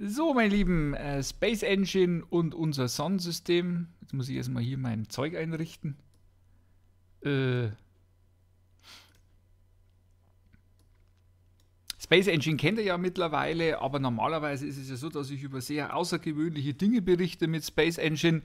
So, meine Lieben, äh, Space Engine und unser Sonnensystem. Jetzt muss ich erstmal hier mein Zeug einrichten. Äh, Space Engine kennt ihr ja mittlerweile, aber normalerweise ist es ja so, dass ich über sehr außergewöhnliche Dinge berichte mit Space Engine.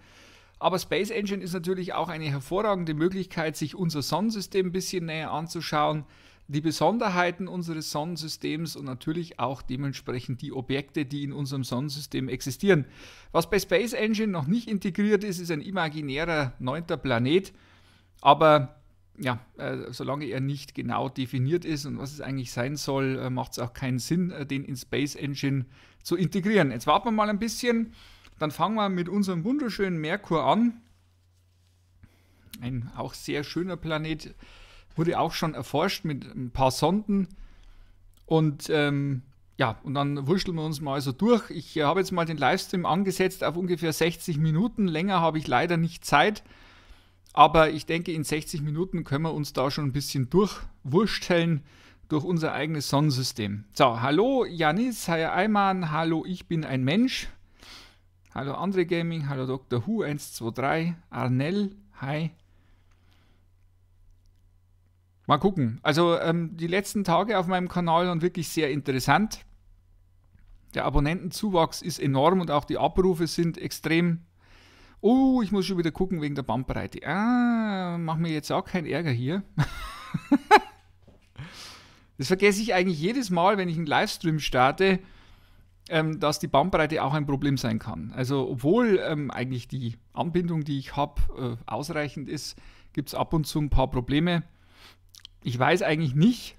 Aber Space Engine ist natürlich auch eine hervorragende Möglichkeit, sich unser Sonnensystem ein bisschen näher anzuschauen die Besonderheiten unseres Sonnensystems und natürlich auch dementsprechend die Objekte, die in unserem Sonnensystem existieren. Was bei Space Engine noch nicht integriert ist, ist ein imaginärer neunter Planet, aber ja, äh, solange er nicht genau definiert ist und was es eigentlich sein soll, äh, macht es auch keinen Sinn, äh, den in Space Engine zu integrieren. Jetzt warten wir mal ein bisschen, dann fangen wir mit unserem wunderschönen Merkur an. Ein auch sehr schöner Planet wurde auch schon erforscht mit ein paar Sonden. Und ähm, ja, und dann wurschteln wir uns mal so durch. Ich äh, habe jetzt mal den Livestream angesetzt auf ungefähr 60 Minuten. Länger habe ich leider nicht Zeit. Aber ich denke, in 60 Minuten können wir uns da schon ein bisschen durchwursteln durch unser eigenes Sonnensystem. So, hallo Janis, hi Eimann, hallo, ich bin ein Mensch. Hallo André Gaming, hallo Dr. Who 123, Arnell, hi. Mal gucken. Also ähm, die letzten Tage auf meinem Kanal waren wirklich sehr interessant. Der Abonnentenzuwachs ist enorm und auch die Abrufe sind extrem. Oh, ich muss schon wieder gucken wegen der Bandbreite. Ah, mach mir jetzt auch keinen Ärger hier. das vergesse ich eigentlich jedes Mal, wenn ich einen Livestream starte, ähm, dass die Bandbreite auch ein Problem sein kann. Also, obwohl ähm, eigentlich die Anbindung, die ich habe, äh, ausreichend ist, gibt es ab und zu ein paar Probleme ich weiß eigentlich nicht,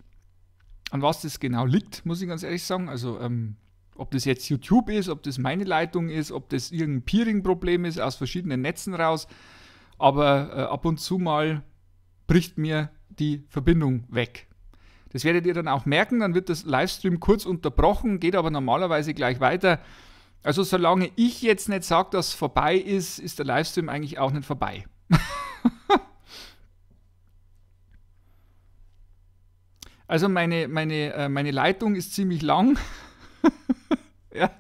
an was das genau liegt, muss ich ganz ehrlich sagen. Also, ähm, ob das jetzt YouTube ist, ob das meine Leitung ist, ob das irgendein Peering-Problem ist aus verschiedenen Netzen raus. Aber äh, ab und zu mal bricht mir die Verbindung weg. Das werdet ihr dann auch merken, dann wird das Livestream kurz unterbrochen, geht aber normalerweise gleich weiter. Also solange ich jetzt nicht sage, dass es vorbei ist, ist der Livestream eigentlich auch nicht vorbei. Also meine, meine, äh, meine Leitung ist ziemlich lang. ja.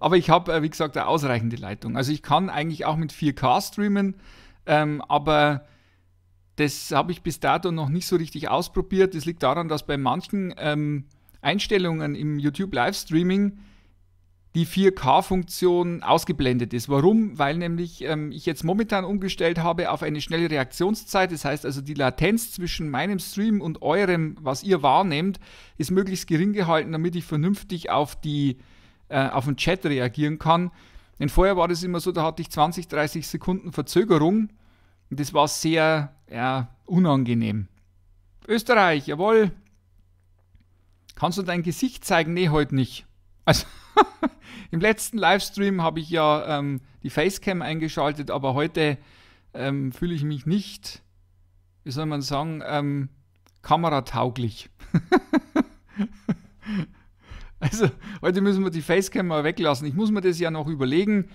Aber ich habe, äh, wie gesagt, eine ausreichende Leitung. Also ich kann eigentlich auch mit 4K streamen, ähm, aber das habe ich bis dato noch nicht so richtig ausprobiert. Das liegt daran, dass bei manchen ähm, Einstellungen im YouTube Livestreaming die 4K-Funktion ausgeblendet ist. Warum? Weil nämlich ähm, ich jetzt momentan umgestellt habe auf eine schnelle Reaktionszeit. Das heißt also, die Latenz zwischen meinem Stream und eurem, was ihr wahrnehmt, ist möglichst gering gehalten, damit ich vernünftig auf, die, äh, auf den Chat reagieren kann. Denn vorher war das immer so, da hatte ich 20, 30 Sekunden Verzögerung. Und das war sehr ja, unangenehm. Österreich, jawohl. Kannst du dein Gesicht zeigen? Nee, heute nicht. Also im letzten Livestream habe ich ja ähm, die Facecam eingeschaltet, aber heute ähm, fühle ich mich nicht, wie soll man sagen, ähm, kameratauglich. also heute müssen wir die Facecam mal weglassen. Ich muss mir das ja noch überlegen.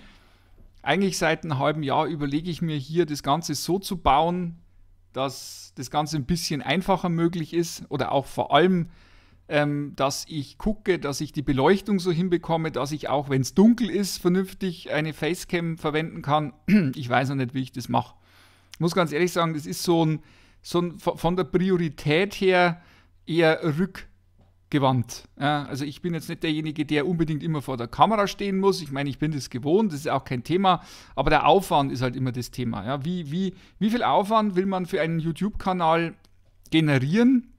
Eigentlich seit einem halben Jahr überlege ich mir hier, das Ganze so zu bauen, dass das Ganze ein bisschen einfacher möglich ist oder auch vor allem ähm, dass ich gucke, dass ich die Beleuchtung so hinbekomme, dass ich auch, wenn es dunkel ist, vernünftig eine Facecam verwenden kann. Ich weiß noch nicht, wie ich das mache. Ich muss ganz ehrlich sagen, das ist so ein, so ein von der Priorität her eher rück gewandt. Ja, also ich bin jetzt nicht derjenige, der unbedingt immer vor der Kamera stehen muss. Ich meine, ich bin das gewohnt, das ist auch kein Thema, aber der Aufwand ist halt immer das Thema. Ja, wie, wie, wie viel Aufwand will man für einen YouTube-Kanal generieren,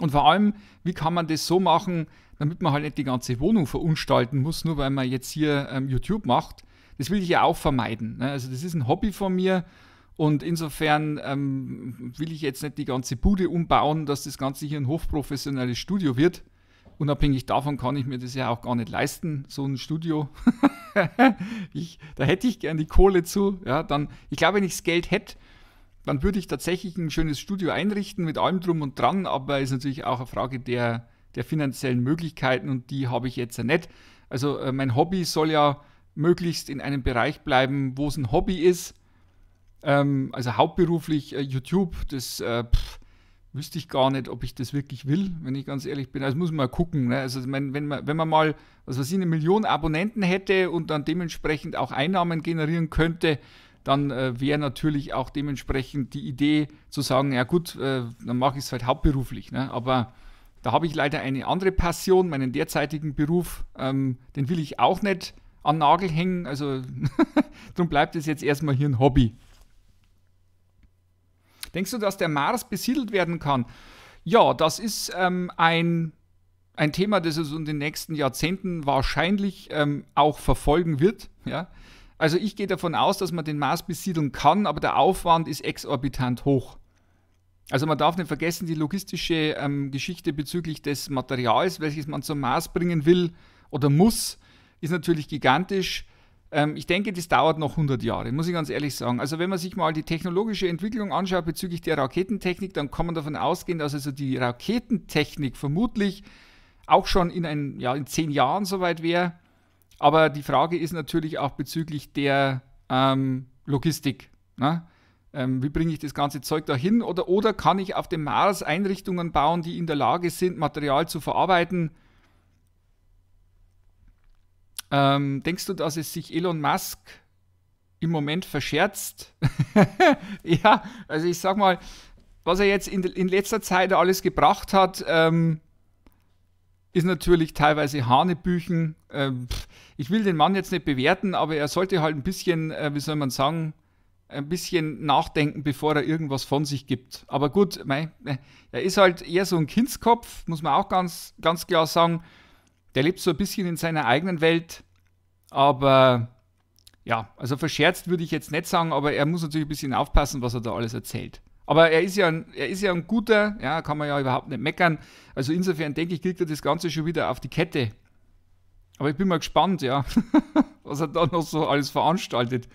und vor allem, wie kann man das so machen, damit man halt nicht die ganze Wohnung verunstalten muss, nur weil man jetzt hier ähm, YouTube macht. Das will ich ja auch vermeiden. Ne? Also das ist ein Hobby von mir und insofern ähm, will ich jetzt nicht die ganze Bude umbauen, dass das Ganze hier ein hochprofessionelles Studio wird. Unabhängig davon kann ich mir das ja auch gar nicht leisten, so ein Studio. ich, da hätte ich gern die Kohle zu. Ja, dann, ich glaube, wenn ich das Geld hätte, dann würde ich tatsächlich ein schönes Studio einrichten mit allem drum und dran, aber ist natürlich auch eine Frage der, der finanziellen Möglichkeiten und die habe ich jetzt ja nicht. Also äh, mein Hobby soll ja möglichst in einem Bereich bleiben, wo es ein Hobby ist. Ähm, also hauptberuflich äh, YouTube, das äh, pff, wüsste ich gar nicht, ob ich das wirklich will, wenn ich ganz ehrlich bin. Also muss man mal gucken. Ne? Also wenn, wenn, man, wenn man mal, also was ich eine Million Abonnenten hätte und dann dementsprechend auch Einnahmen generieren könnte, dann äh, wäre natürlich auch dementsprechend die Idee zu sagen, ja gut, äh, dann mache ich es halt hauptberuflich. Ne? Aber da habe ich leider eine andere Passion, meinen derzeitigen Beruf, ähm, den will ich auch nicht an Nagel hängen. Also darum bleibt es jetzt erstmal hier ein Hobby. Denkst du, dass der Mars besiedelt werden kann? Ja, das ist ähm, ein, ein Thema, das es in den nächsten Jahrzehnten wahrscheinlich ähm, auch verfolgen wird. Ja? Also ich gehe davon aus, dass man den Mars besiedeln kann, aber der Aufwand ist exorbitant hoch. Also man darf nicht vergessen, die logistische ähm, Geschichte bezüglich des Materials, welches man zum Mars bringen will oder muss, ist natürlich gigantisch. Ähm, ich denke, das dauert noch 100 Jahre, muss ich ganz ehrlich sagen. Also wenn man sich mal die technologische Entwicklung anschaut bezüglich der Raketentechnik, dann kann man davon ausgehen, dass also die Raketentechnik vermutlich auch schon in, ein, ja, in zehn Jahren soweit wäre aber die Frage ist natürlich auch bezüglich der ähm, Logistik. Ne? Ähm, wie bringe ich das ganze Zeug dahin? Oder, oder kann ich auf dem Mars Einrichtungen bauen, die in der Lage sind, Material zu verarbeiten? Ähm, denkst du, dass es sich Elon Musk im Moment verscherzt? ja, also ich sag mal, was er jetzt in, in letzter Zeit alles gebracht hat, ähm, ist natürlich teilweise Hanebüchen. Ähm, ich will den Mann jetzt nicht bewerten, aber er sollte halt ein bisschen, äh, wie soll man sagen, ein bisschen nachdenken, bevor er irgendwas von sich gibt. Aber gut, er ist halt eher so ein Kindskopf, muss man auch ganz, ganz klar sagen. Der lebt so ein bisschen in seiner eigenen Welt, aber ja, also verscherzt würde ich jetzt nicht sagen, aber er muss natürlich ein bisschen aufpassen, was er da alles erzählt. Aber er ist ja ein, er ist ja ein guter, ja, kann man ja überhaupt nicht meckern. Also insofern denke ich, kriegt er das Ganze schon wieder auf die Kette. Aber ich bin mal gespannt, ja, was er da noch so alles veranstaltet.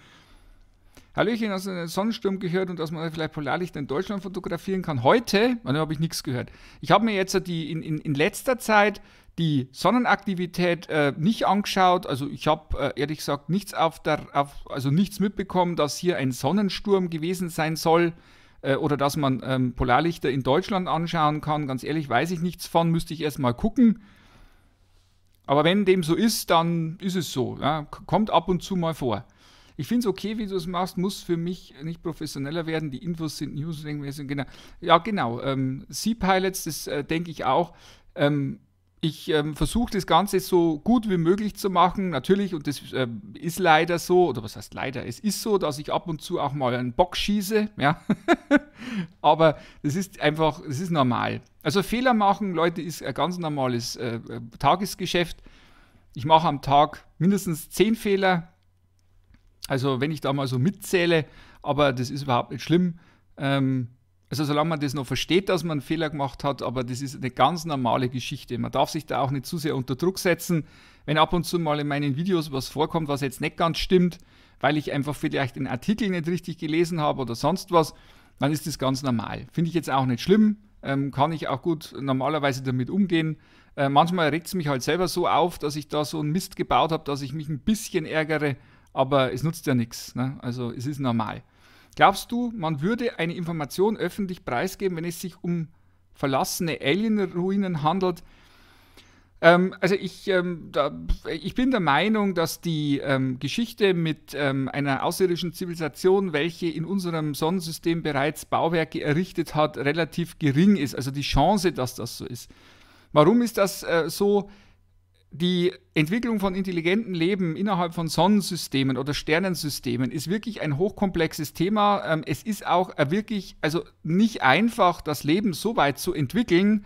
Hallöchen, hast du einen Sonnensturm gehört und dass man vielleicht Polarlicht in Deutschland fotografieren kann? Heute, dann habe ich nichts gehört. Ich habe mir jetzt die, in, in, in letzter Zeit die Sonnenaktivität äh, nicht angeschaut. Also ich habe äh, ehrlich gesagt nichts auf der, auf, also nichts mitbekommen, dass hier ein Sonnensturm gewesen sein soll. Äh, oder dass man ähm, Polarlichter in Deutschland anschauen kann. Ganz ehrlich, weiß ich nichts von, müsste ich erst mal gucken. Aber wenn dem so ist, dann ist es so. Ja? Kommt ab und zu mal vor. Ich finde es okay, wie du es machst, muss für mich nicht professioneller werden. Die Infos sind News, genau. Ja, genau. Ähm, Sea Pilots, das äh, denke ich auch. Ähm, ich ähm, versuche das Ganze so gut wie möglich zu machen. Natürlich, und das äh, ist leider so, oder was heißt leider, es ist so, dass ich ab und zu auch mal einen Bock schieße. Ja? Aber das ist einfach, das ist normal. Also Fehler machen, Leute, ist ein ganz normales äh, äh, Tagesgeschäft. Ich mache am Tag mindestens zehn Fehler. Also wenn ich da mal so mitzähle, aber das ist überhaupt nicht schlimm. Ähm, also solange man das noch versteht, dass man einen Fehler gemacht hat, aber das ist eine ganz normale Geschichte. Man darf sich da auch nicht zu sehr unter Druck setzen. Wenn ab und zu mal in meinen Videos was vorkommt, was jetzt nicht ganz stimmt, weil ich einfach vielleicht den Artikel nicht richtig gelesen habe oder sonst was, dann ist das ganz normal. Finde ich jetzt auch nicht schlimm, ähm, kann ich auch gut normalerweise damit umgehen. Äh, manchmal regt es mich halt selber so auf, dass ich da so einen Mist gebaut habe, dass ich mich ein bisschen ärgere, aber es nutzt ja nichts. Ne? Also es ist normal. Glaubst du, man würde eine Information öffentlich preisgeben, wenn es sich um verlassene Alien-Ruinen handelt? Ähm, also ich, ähm, da, ich bin der Meinung, dass die ähm, Geschichte mit ähm, einer außerirdischen Zivilisation, welche in unserem Sonnensystem bereits Bauwerke errichtet hat, relativ gering ist. Also die Chance, dass das so ist. Warum ist das äh, so? die Entwicklung von intelligentem Leben innerhalb von Sonnensystemen oder Sternensystemen ist wirklich ein hochkomplexes Thema. Ähm, es ist auch äh, wirklich, also nicht einfach, das Leben so weit zu entwickeln,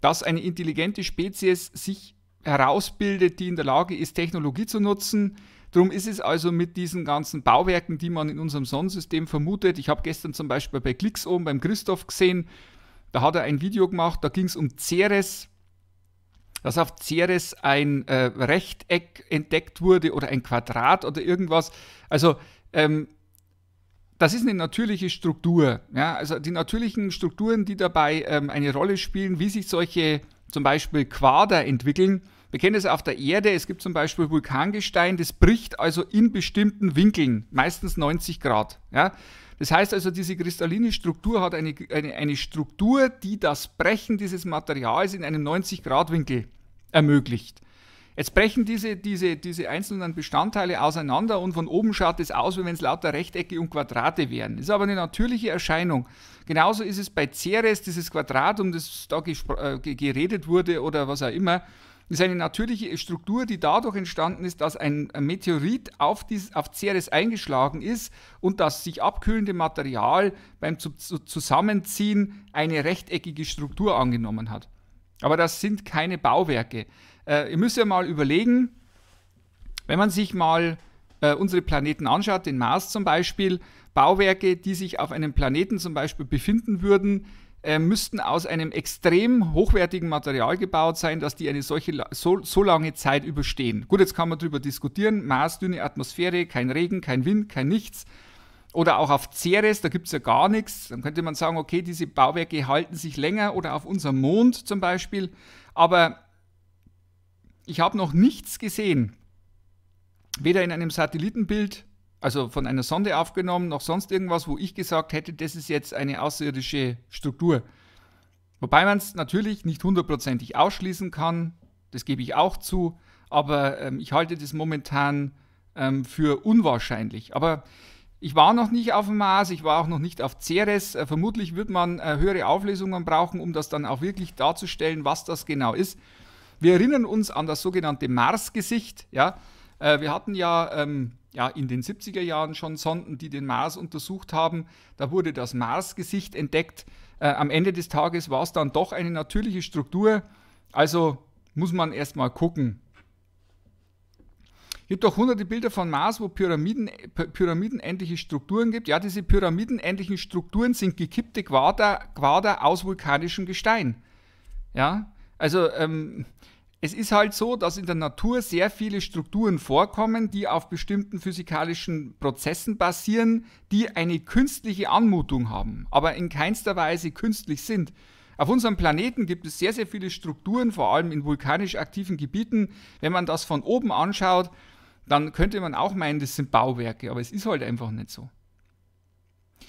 dass eine intelligente Spezies sich herausbildet, die in der Lage ist, Technologie zu nutzen. Darum ist es also mit diesen ganzen Bauwerken, die man in unserem Sonnensystem vermutet. Ich habe gestern zum Beispiel bei Klicks oben beim Christoph gesehen, da hat er ein Video gemacht, da ging es um Ceres, dass auf Ceres ein äh, Rechteck entdeckt wurde oder ein Quadrat oder irgendwas. Also ähm, das ist eine natürliche Struktur. Ja? Also die natürlichen Strukturen, die dabei ähm, eine Rolle spielen, wie sich solche zum Beispiel Quader entwickeln. Wir kennen es auf der Erde, es gibt zum Beispiel Vulkangestein, das bricht also in bestimmten Winkeln, meistens 90 Grad. Ja? Das heißt also, diese kristalline Struktur hat eine, eine, eine Struktur, die das Brechen dieses Materials in einem 90-Grad-Winkel ermöglicht. Jetzt brechen diese, diese, diese einzelnen Bestandteile auseinander und von oben schaut es aus, wie wenn es lauter Rechtecke und Quadrate wären. ist aber eine natürliche Erscheinung. Genauso ist es bei Ceres, dieses Quadrat, um das da äh, geredet wurde oder was auch immer. Das ist eine natürliche Struktur, die dadurch entstanden ist, dass ein Meteorit auf, dieses, auf Ceres eingeschlagen ist und das sich abkühlende Material beim Zusammenziehen eine rechteckige Struktur angenommen hat. Aber das sind keine Bauwerke. Äh, ihr müsst ja mal überlegen, wenn man sich mal äh, unsere Planeten anschaut, den Mars zum Beispiel, Bauwerke, die sich auf einem Planeten zum Beispiel befinden würden, äh, müssten aus einem extrem hochwertigen Material gebaut sein, dass die eine solche so, so lange Zeit überstehen. Gut, jetzt kann man darüber diskutieren, Mars, dünne Atmosphäre, kein Regen, kein Wind, kein nichts. Oder auch auf Ceres, da gibt es ja gar nichts. Dann könnte man sagen, okay, diese Bauwerke halten sich länger oder auf unserem Mond zum Beispiel. Aber ich habe noch nichts gesehen, weder in einem Satellitenbild also von einer Sonde aufgenommen, noch sonst irgendwas, wo ich gesagt hätte, das ist jetzt eine außerirdische Struktur. Wobei man es natürlich nicht hundertprozentig ausschließen kann, das gebe ich auch zu, aber ähm, ich halte das momentan ähm, für unwahrscheinlich. Aber ich war noch nicht auf dem Mars, ich war auch noch nicht auf Ceres. Äh, vermutlich wird man äh, höhere Auflösungen brauchen, um das dann auch wirklich darzustellen, was das genau ist. Wir erinnern uns an das sogenannte Marsgesicht, ja. Äh, wir hatten ja, ähm, ja in den 70er Jahren schon Sonden, die den Mars untersucht haben. Da wurde das Marsgesicht entdeckt. Äh, am Ende des Tages war es dann doch eine natürliche Struktur. Also muss man erstmal gucken. Es gibt auch hunderte Bilder von Mars, wo Pyramiden, pyramidenähnliche Strukturen gibt. Ja, diese pyramidenähnlichen Strukturen sind gekippte Quader, Quader aus vulkanischem Gestein. Ja, also ähm, es ist halt so, dass in der Natur sehr viele Strukturen vorkommen, die auf bestimmten physikalischen Prozessen basieren, die eine künstliche Anmutung haben, aber in keinster Weise künstlich sind. Auf unserem Planeten gibt es sehr, sehr viele Strukturen, vor allem in vulkanisch aktiven Gebieten. Wenn man das von oben anschaut, dann könnte man auch meinen, das sind Bauwerke, aber es ist halt einfach nicht so.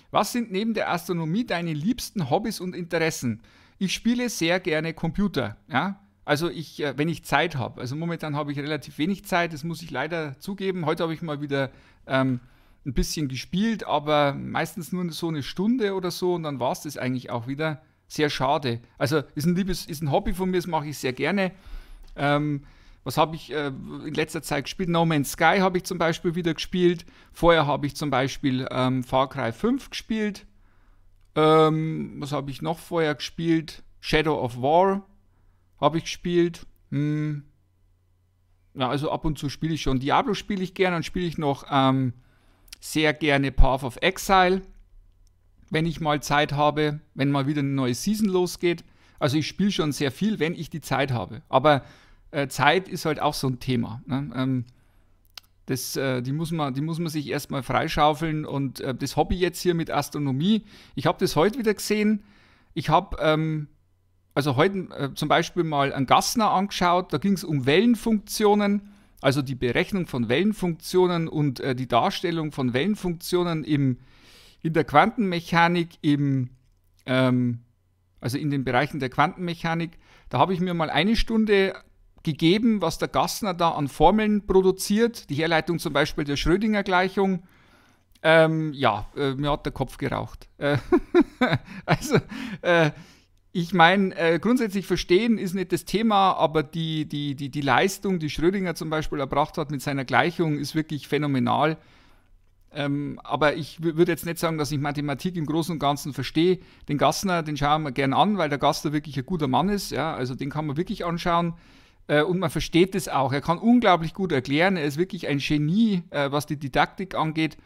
Was sind neben der Astronomie deine liebsten Hobbys und Interessen? Ich spiele sehr gerne Computer. Ja? Also ich, äh, wenn ich Zeit habe, also momentan habe ich relativ wenig Zeit, das muss ich leider zugeben. Heute habe ich mal wieder ähm, ein bisschen gespielt, aber meistens nur so eine Stunde oder so und dann war es das eigentlich auch wieder. Sehr schade. Also ist ein liebes, ist ein Hobby von mir, das mache ich sehr gerne. Ähm, was habe ich äh, in letzter Zeit gespielt? No Man's Sky habe ich zum Beispiel wieder gespielt. Vorher habe ich zum Beispiel ähm, Far Cry 5 gespielt. Ähm, was habe ich noch vorher gespielt? Shadow of War habe ich gespielt? Hm. Ja, also ab und zu spiele ich schon. Diablo spiele ich gerne und spiele ich noch ähm, sehr gerne Path of Exile, wenn ich mal Zeit habe, wenn mal wieder eine neue Season losgeht. Also ich spiele schon sehr viel, wenn ich die Zeit habe. Aber äh, Zeit ist halt auch so ein Thema. Ne? Ähm, das, äh, die, muss man, die muss man sich erstmal freischaufeln. Und äh, das Hobby jetzt hier mit Astronomie, ich habe das heute wieder gesehen. Ich habe ähm, also heute äh, zum Beispiel mal an Gassner angeschaut, da ging es um Wellenfunktionen, also die Berechnung von Wellenfunktionen und äh, die Darstellung von Wellenfunktionen im, in der Quantenmechanik, im, ähm, also in den Bereichen der Quantenmechanik. Da habe ich mir mal eine Stunde gegeben, was der Gassner da an Formeln produziert, die Herleitung zum Beispiel der Schrödinger-Gleichung. Ähm, ja, äh, mir hat der Kopf geraucht. Äh, also, äh, ich meine, äh, grundsätzlich verstehen ist nicht das Thema, aber die, die, die, die Leistung, die Schrödinger zum Beispiel erbracht hat mit seiner Gleichung, ist wirklich phänomenal. Ähm, aber ich würde jetzt nicht sagen, dass ich Mathematik im Großen und Ganzen verstehe. Den Gassner, den schauen wir gern an, weil der Gassner wirklich ein guter Mann ist. Ja? Also den kann man wirklich anschauen. Äh, und man versteht es auch. Er kann unglaublich gut erklären. Er ist wirklich ein Genie, äh, was die Didaktik angeht.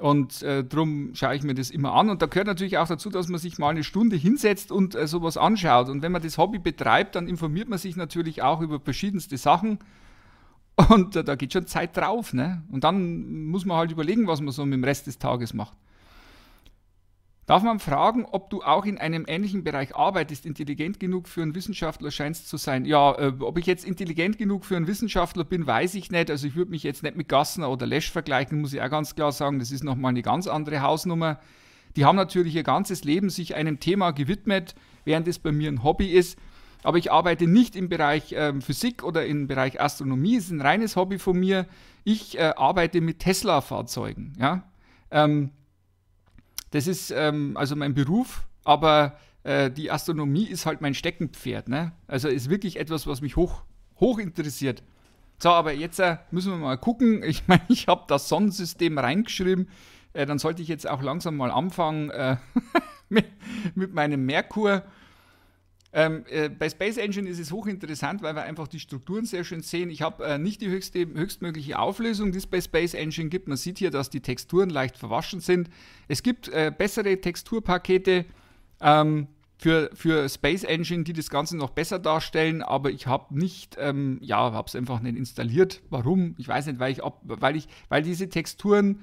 Und äh, darum schaue ich mir das immer an. Und da gehört natürlich auch dazu, dass man sich mal eine Stunde hinsetzt und äh, sowas anschaut. Und wenn man das Hobby betreibt, dann informiert man sich natürlich auch über verschiedenste Sachen. Und äh, da geht schon Zeit drauf. Ne? Und dann muss man halt überlegen, was man so mit dem Rest des Tages macht. Darf man fragen, ob du auch in einem ähnlichen Bereich arbeitest, intelligent genug für einen Wissenschaftler scheinst zu sein? Ja, äh, ob ich jetzt intelligent genug für einen Wissenschaftler bin, weiß ich nicht. Also ich würde mich jetzt nicht mit Gassner oder Lesch vergleichen, muss ich auch ganz klar sagen. Das ist nochmal eine ganz andere Hausnummer. Die haben natürlich ihr ganzes Leben sich einem Thema gewidmet, während es bei mir ein Hobby ist. Aber ich arbeite nicht im Bereich äh, Physik oder im Bereich Astronomie. Es ist ein reines Hobby von mir. Ich äh, arbeite mit Tesla-Fahrzeugen. Ja? Ähm, das ist ähm, also mein Beruf, aber äh, die Astronomie ist halt mein Steckenpferd. Ne? Also ist wirklich etwas, was mich hoch, hoch interessiert. So, aber jetzt äh, müssen wir mal gucken. Ich meine, ich habe das Sonnensystem reingeschrieben. Äh, dann sollte ich jetzt auch langsam mal anfangen äh, mit, mit meinem Merkur. Ähm, äh, bei Space Engine ist es hochinteressant, weil wir einfach die Strukturen sehr schön sehen. Ich habe äh, nicht die höchste, höchstmögliche Auflösung, die es bei Space Engine gibt. Man sieht hier, dass die Texturen leicht verwaschen sind. Es gibt äh, bessere Texturpakete ähm, für, für Space Engine, die das Ganze noch besser darstellen, aber ich habe nicht, ähm, ja, habe es einfach nicht installiert. Warum? Ich weiß nicht, weil ich, ab, weil ich, weil diese Texturen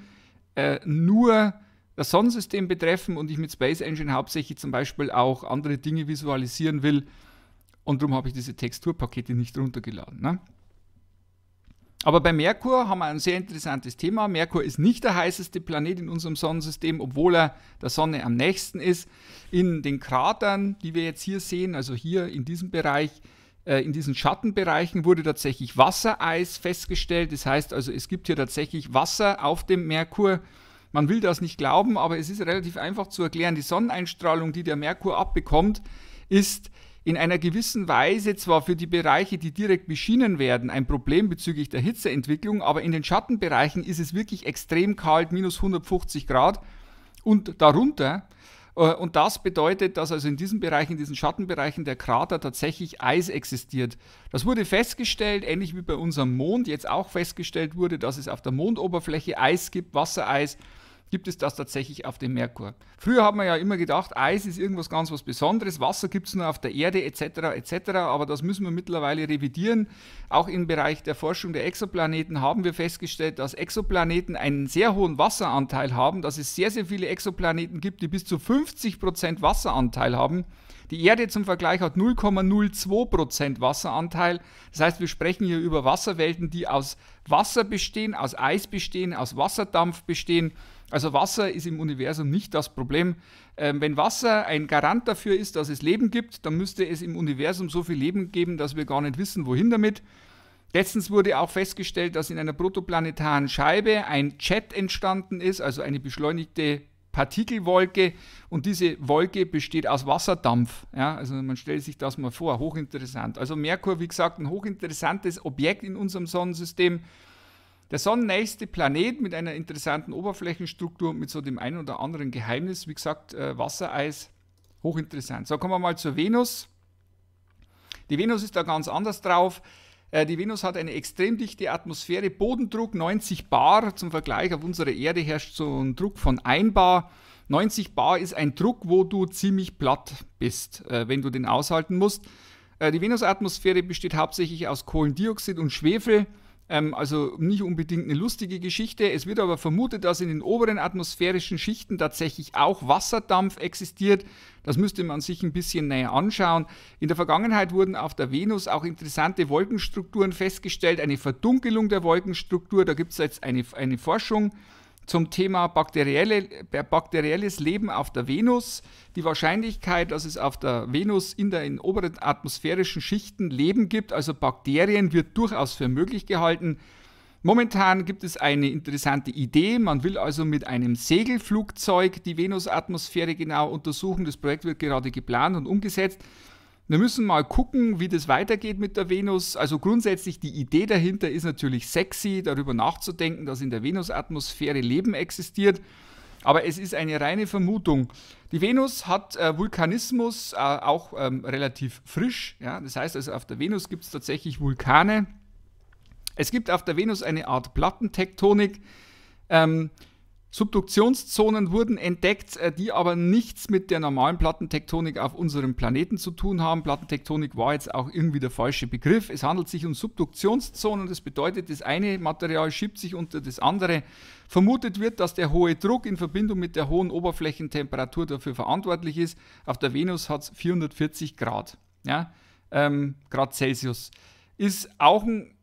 äh, nur das Sonnensystem betreffen und ich mit Space Engine hauptsächlich zum Beispiel auch andere Dinge visualisieren will. Und darum habe ich diese Texturpakete nicht runtergeladen. Ne? Aber bei Merkur haben wir ein sehr interessantes Thema. Merkur ist nicht der heißeste Planet in unserem Sonnensystem, obwohl er der Sonne am nächsten ist. In den Kratern, die wir jetzt hier sehen, also hier in diesem Bereich, äh, in diesen Schattenbereichen wurde tatsächlich Wassereis festgestellt. Das heißt also, es gibt hier tatsächlich Wasser auf dem Merkur. Man will das nicht glauben, aber es ist relativ einfach zu erklären. Die Sonneneinstrahlung, die der Merkur abbekommt, ist in einer gewissen Weise zwar für die Bereiche, die direkt beschienen werden, ein Problem bezüglich der Hitzeentwicklung, aber in den Schattenbereichen ist es wirklich extrem kalt, minus 150 Grad und darunter. Äh, und das bedeutet, dass also in diesen Bereichen, in diesen Schattenbereichen der Krater tatsächlich Eis existiert. Das wurde festgestellt, ähnlich wie bei unserem Mond jetzt auch festgestellt wurde, dass es auf der Mondoberfläche Eis gibt, Wassereis gibt es das tatsächlich auf dem Merkur. Früher hat man ja immer gedacht, Eis ist irgendwas ganz was Besonderes, Wasser gibt es nur auf der Erde etc. etc. Aber das müssen wir mittlerweile revidieren. Auch im Bereich der Forschung der Exoplaneten haben wir festgestellt, dass Exoplaneten einen sehr hohen Wasseranteil haben, dass es sehr, sehr viele Exoplaneten gibt, die bis zu 50% Prozent Wasseranteil haben. Die Erde zum Vergleich hat 0,02% Wasseranteil. Das heißt, wir sprechen hier über Wasserwelten, die aus Wasser bestehen, aus Eis bestehen, aus Wasserdampf bestehen. Also Wasser ist im Universum nicht das Problem. Ähm, wenn Wasser ein Garant dafür ist, dass es Leben gibt, dann müsste es im Universum so viel Leben geben, dass wir gar nicht wissen, wohin damit. Letztens wurde auch festgestellt, dass in einer protoplanetaren Scheibe ein Jet entstanden ist, also eine beschleunigte Partikelwolke. Und diese Wolke besteht aus Wasserdampf. Ja, also man stellt sich das mal vor, hochinteressant. Also Merkur, wie gesagt, ein hochinteressantes Objekt in unserem Sonnensystem. Der sonnennächste Planet mit einer interessanten Oberflächenstruktur, mit so dem einen oder anderen Geheimnis, wie gesagt, äh, Wassereis, hochinteressant. So, kommen wir mal zur Venus. Die Venus ist da ganz anders drauf. Äh, die Venus hat eine extrem dichte Atmosphäre, Bodendruck 90 Bar. Zum Vergleich, auf unserer Erde herrscht so ein Druck von 1 Bar. 90 Bar ist ein Druck, wo du ziemlich platt bist, äh, wenn du den aushalten musst. Äh, die Venus-Atmosphäre besteht hauptsächlich aus Kohlendioxid und Schwefel. Ähm, also nicht unbedingt eine lustige Geschichte. Es wird aber vermutet, dass in den oberen atmosphärischen Schichten tatsächlich auch Wasserdampf existiert. Das müsste man sich ein bisschen näher anschauen. In der Vergangenheit wurden auf der Venus auch interessante Wolkenstrukturen festgestellt, eine Verdunkelung der Wolkenstruktur. Da gibt es jetzt eine, eine Forschung zum Thema bakterielle, äh, bakterielles Leben auf der Venus. Die Wahrscheinlichkeit, dass es auf der Venus in den in oberen atmosphärischen Schichten Leben gibt, also Bakterien, wird durchaus für möglich gehalten. Momentan gibt es eine interessante Idee. Man will also mit einem Segelflugzeug die Venusatmosphäre genau untersuchen. Das Projekt wird gerade geplant und umgesetzt. Wir müssen mal gucken, wie das weitergeht mit der Venus. Also grundsätzlich die Idee dahinter ist natürlich sexy, darüber nachzudenken, dass in der Venusatmosphäre Leben existiert. Aber es ist eine reine Vermutung. Die Venus hat äh, Vulkanismus äh, auch ähm, relativ frisch. Ja? Das heißt also, auf der Venus gibt es tatsächlich Vulkane. Es gibt auf der Venus eine Art Plattentektonik. Ähm, Subduktionszonen wurden entdeckt, äh, die aber nichts mit der normalen Plattentektonik auf unserem Planeten zu tun haben. Plattentektonik war jetzt auch irgendwie der falsche Begriff. Es handelt sich um Subduktionszonen, das bedeutet, das eine Material schiebt sich unter das andere. Vermutet wird, dass der hohe Druck in Verbindung mit der hohen Oberflächentemperatur dafür verantwortlich ist. Auf der Venus hat es 440 Grad, ja? ähm, Grad Celsius. Ist auch ein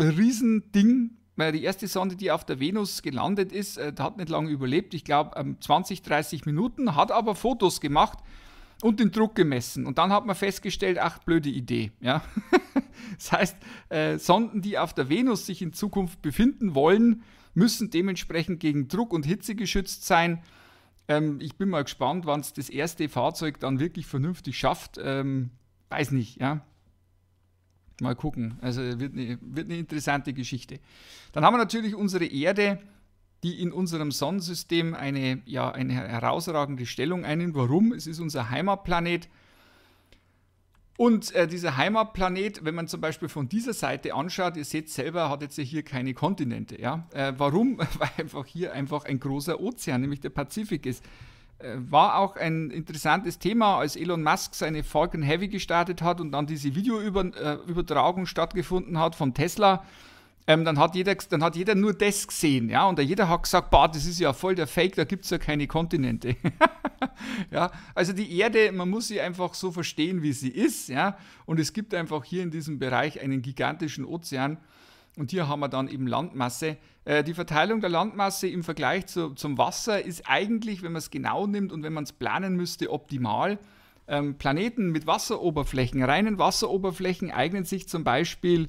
Riesending die erste Sonde, die auf der Venus gelandet ist, äh, hat nicht lange überlebt, ich glaube 20, 30 Minuten, hat aber Fotos gemacht und den Druck gemessen. Und dann hat man festgestellt, ach, blöde Idee. Ja? das heißt, äh, Sonden, die auf der Venus sich in Zukunft befinden wollen, müssen dementsprechend gegen Druck und Hitze geschützt sein. Ähm, ich bin mal gespannt, wann es das erste Fahrzeug dann wirklich vernünftig schafft. Ähm, weiß nicht, ja. Mal gucken. Also wird eine, wird eine interessante Geschichte. Dann haben wir natürlich unsere Erde, die in unserem Sonnensystem eine, ja, eine herausragende Stellung einnimmt. Warum? Es ist unser Heimatplanet. Und äh, dieser Heimatplanet, wenn man zum Beispiel von dieser Seite anschaut, ihr seht selber, hat jetzt hier keine Kontinente. Ja? Äh, warum? Weil einfach hier einfach ein großer Ozean, nämlich der Pazifik ist. Äh, war auch ein interessantes Thema, als Elon Musk seine Falcon Heavy gestartet hat und dann diese Videoübertragung äh, stattgefunden hat vom Tesla. Ähm, dann, hat jeder, dann hat jeder nur das gesehen, ja, und jeder hat gesagt, bah, das ist ja voll der Fake, da gibt es ja keine Kontinente. ja, also die Erde, man muss sie einfach so verstehen, wie sie ist, ja, und es gibt einfach hier in diesem Bereich einen gigantischen Ozean und hier haben wir dann eben Landmasse, äh, die Verteilung der Landmasse im Vergleich zu, zum Wasser ist eigentlich, wenn man es genau nimmt und wenn man es planen müsste, optimal. Ähm, Planeten mit Wasseroberflächen, reinen Wasseroberflächen eignen sich zum Beispiel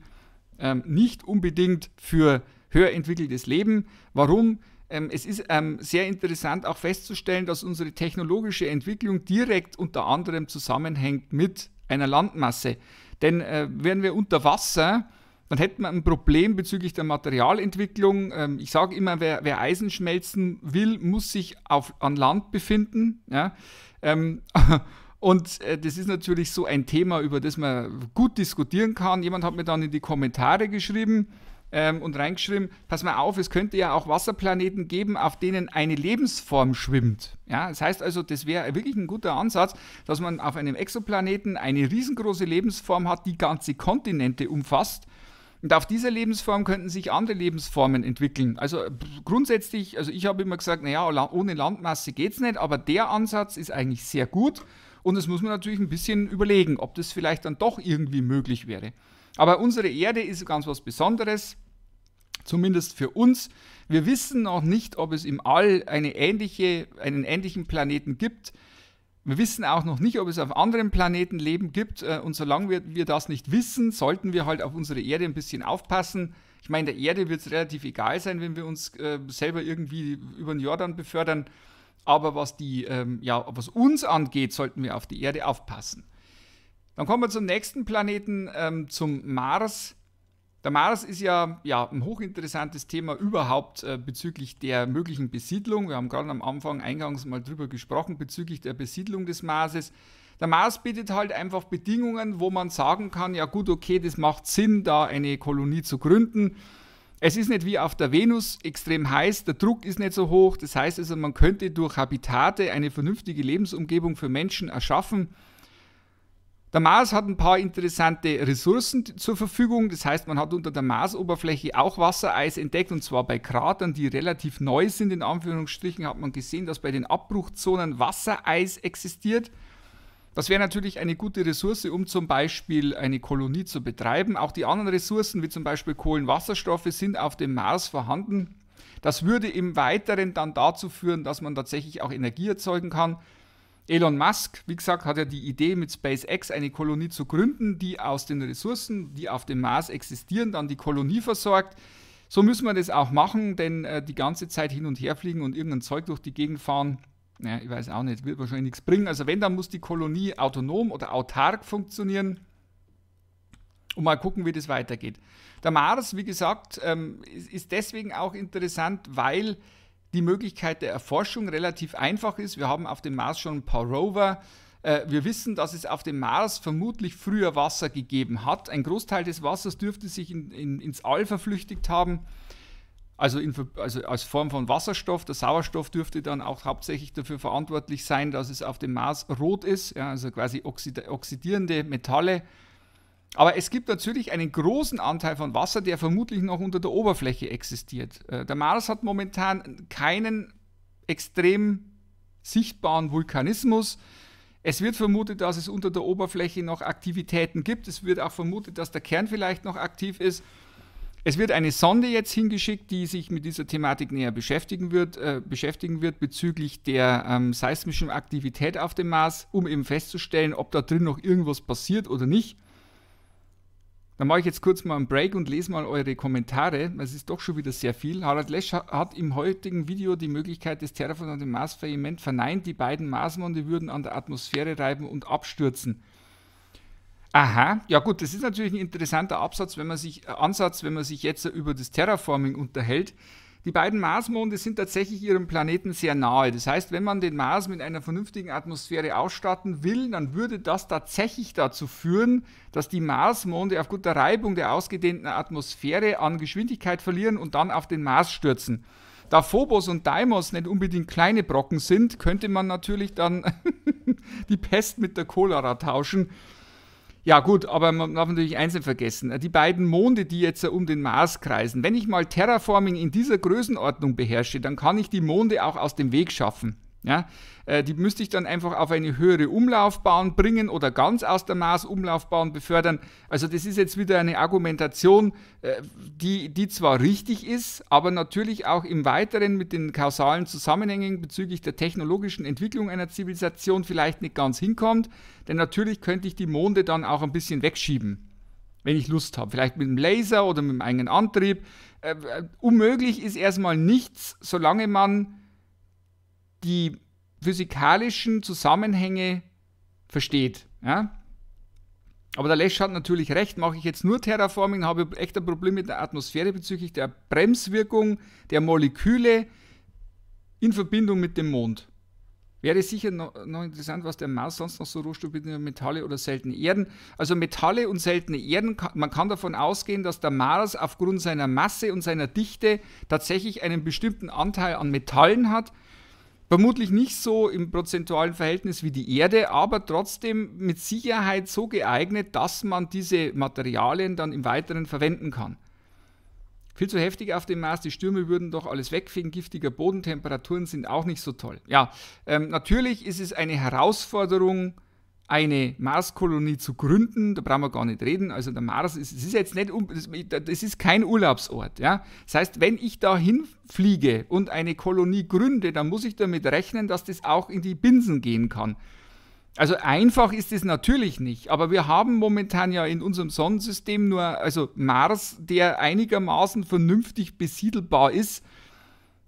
ähm, nicht unbedingt für höher entwickeltes Leben. Warum? Ähm, es ist ähm, sehr interessant auch festzustellen, dass unsere technologische Entwicklung direkt unter anderem zusammenhängt mit einer Landmasse. Denn äh, wären wir unter Wasser, dann hätte man ein Problem bezüglich der Materialentwicklung. Ähm, ich sage immer, wer, wer, Eisen schmelzen will, muss sich auf, an Land befinden. Ja? Ähm, und äh, das ist natürlich so ein Thema, über das man gut diskutieren kann. Jemand hat mir dann in die Kommentare geschrieben, ähm, und reingeschrieben, pass mal auf, es könnte ja auch Wasserplaneten geben, auf denen eine Lebensform schwimmt. Ja, das heißt also, das wäre wirklich ein guter Ansatz, dass man auf einem Exoplaneten eine riesengroße Lebensform hat, die ganze Kontinente umfasst und auf dieser Lebensform könnten sich andere Lebensformen entwickeln. Also äh, grundsätzlich, also ich habe immer gesagt, naja, ohne Landmasse geht es nicht, aber der Ansatz ist eigentlich sehr gut. Und das muss man natürlich ein bisschen überlegen, ob das vielleicht dann doch irgendwie möglich wäre. Aber unsere Erde ist ganz was Besonderes, zumindest für uns. Wir wissen noch nicht, ob es im All eine ähnliche, einen ähnlichen Planeten gibt, wir wissen auch noch nicht, ob es auf anderen Planeten Leben gibt. Äh, und solange wir, wir das nicht wissen, sollten wir halt auf unsere Erde ein bisschen aufpassen. Ich meine, der Erde wird es relativ egal sein, wenn wir uns äh, selber irgendwie über den Jordan befördern. Aber was, die, ähm, ja, was uns angeht, sollten wir auf die Erde aufpassen. Dann kommen wir zum nächsten Planeten, ähm, zum Mars. Der Mars ist ja, ja ein hochinteressantes Thema überhaupt äh, bezüglich der möglichen Besiedlung. Wir haben gerade am Anfang eingangs mal drüber gesprochen, bezüglich der Besiedlung des Marses. Der Mars bietet halt einfach Bedingungen, wo man sagen kann, ja gut, okay, das macht Sinn, da eine Kolonie zu gründen. Es ist nicht wie auf der Venus extrem heiß, der Druck ist nicht so hoch. Das heißt also, man könnte durch Habitate eine vernünftige Lebensumgebung für Menschen erschaffen. Der Mars hat ein paar interessante Ressourcen zur Verfügung. Das heißt, man hat unter der Marsoberfläche auch Wassereis entdeckt und zwar bei Kratern, die relativ neu sind. In Anführungsstrichen hat man gesehen, dass bei den Abbruchzonen Wassereis existiert. Das wäre natürlich eine gute Ressource, um zum Beispiel eine Kolonie zu betreiben. Auch die anderen Ressourcen, wie zum Beispiel Kohlenwasserstoffe, sind auf dem Mars vorhanden. Das würde im Weiteren dann dazu führen, dass man tatsächlich auch Energie erzeugen kann. Elon Musk, wie gesagt, hat ja die Idee, mit SpaceX eine Kolonie zu gründen, die aus den Ressourcen, die auf dem Mars existieren, dann die Kolonie versorgt. So müssen wir das auch machen, denn äh, die ganze Zeit hin und her fliegen und irgendein Zeug durch die Gegend fahren, naja, ich weiß auch nicht, wird wahrscheinlich nichts bringen. Also wenn, dann muss die Kolonie autonom oder autark funktionieren. Und mal gucken, wie das weitergeht. Der Mars, wie gesagt, ähm, ist, ist deswegen auch interessant, weil die Möglichkeit der Erforschung relativ einfach ist. Wir haben auf dem Mars schon ein paar Rover. Äh, wir wissen, dass es auf dem Mars vermutlich früher Wasser gegeben hat. Ein Großteil des Wassers dürfte sich in, in, ins All verflüchtigt haben. Also, in, also, als Form von Wasserstoff. Der Sauerstoff dürfte dann auch hauptsächlich dafür verantwortlich sein, dass es auf dem Mars rot ist, ja, also quasi oxidierende Metalle aber es gibt natürlich einen großen Anteil von Wasser, der vermutlich noch unter der Oberfläche existiert. Äh, der Mars hat momentan keinen extrem sichtbaren Vulkanismus. Es wird vermutet, dass es unter der Oberfläche noch Aktivitäten gibt. Es wird auch vermutet, dass der Kern vielleicht noch aktiv ist. Es wird eine Sonde jetzt hingeschickt, die sich mit dieser Thematik näher beschäftigen wird, äh, beschäftigen wird bezüglich der ähm, seismischen Aktivität auf dem Mars, um eben festzustellen, ob da drin noch irgendwas passiert oder nicht. Dann mache ich jetzt kurz mal einen Break und lese mal eure Kommentare. Es ist doch schon wieder sehr viel. Harald Lesch hat im heutigen Video die Möglichkeit des Terraform und dem Mars-Veriment verneint. Die beiden Marsmonde würden an der Atmosphäre reiben und abstürzen. Aha, ja gut, das ist natürlich ein interessanter Absatz, wenn man sich, äh, Ansatz, wenn man sich jetzt über das Terraforming unterhält. Die beiden Marsmonde sind tatsächlich ihrem Planeten sehr nahe. Das heißt, wenn man den Mars mit einer vernünftigen Atmosphäre ausstatten will, dann würde das tatsächlich dazu führen, dass die Marsmonde aufgrund der Reibung der ausgedehnten Atmosphäre an Geschwindigkeit verlieren und dann auf den Mars stürzen. Da Phobos und Deimos nicht unbedingt kleine Brocken sind, könnte man natürlich dann die Pest mit der Cholera tauschen. Ja, gut, aber man darf natürlich eins nicht vergessen. Die beiden Monde, die jetzt um den Mars kreisen, wenn ich mal Terraforming in dieser Größenordnung beherrsche, dann kann ich die Monde auch aus dem Weg schaffen. Ja, äh, die müsste ich dann einfach auf eine höhere Umlaufbahn bringen oder ganz aus der Maßumlaufbahn befördern. Also das ist jetzt wieder eine Argumentation, äh, die, die zwar richtig ist, aber natürlich auch im Weiteren mit den kausalen Zusammenhängen bezüglich der technologischen Entwicklung einer Zivilisation vielleicht nicht ganz hinkommt. Denn natürlich könnte ich die Monde dann auch ein bisschen wegschieben, wenn ich Lust habe. Vielleicht mit dem Laser oder mit dem eigenen Antrieb. Äh, unmöglich ist erstmal nichts, solange man die physikalischen Zusammenhänge versteht. Ja? Aber der Lesch hat natürlich recht, mache ich jetzt nur Terraforming, habe ich echt ein Problem mit der Atmosphäre bezüglich der Bremswirkung der Moleküle in Verbindung mit dem Mond. Wäre sicher noch, interessant, was der Mars sonst noch so Rohstoffe bietet, Metalle oder seltene Erden. Also Metalle und seltene Erden, man kann davon ausgehen, dass der Mars aufgrund seiner Masse und seiner Dichte tatsächlich einen bestimmten Anteil an Metallen hat, Vermutlich nicht so im prozentualen Verhältnis wie die Erde, aber trotzdem mit Sicherheit so geeignet, dass man diese Materialien dann im Weiteren verwenden kann. Viel zu heftig auf dem Mars, die Stürme würden doch alles wegfegen, giftiger Bodentemperaturen sind auch nicht so toll. Ja, ähm, natürlich ist es eine Herausforderung, eine Marskolonie zu gründen, da brauchen wir gar nicht reden. Also der Mars ist, ist jetzt nicht, das ist kein Urlaubsort. Ja? Das heißt, wenn ich da hinfliege und eine Kolonie gründe, dann muss ich damit rechnen, dass das auch in die Binsen gehen kann. Also einfach ist es natürlich nicht, aber wir haben momentan ja in unserem Sonnensystem nur, also Mars, der einigermaßen vernünftig besiedelbar ist.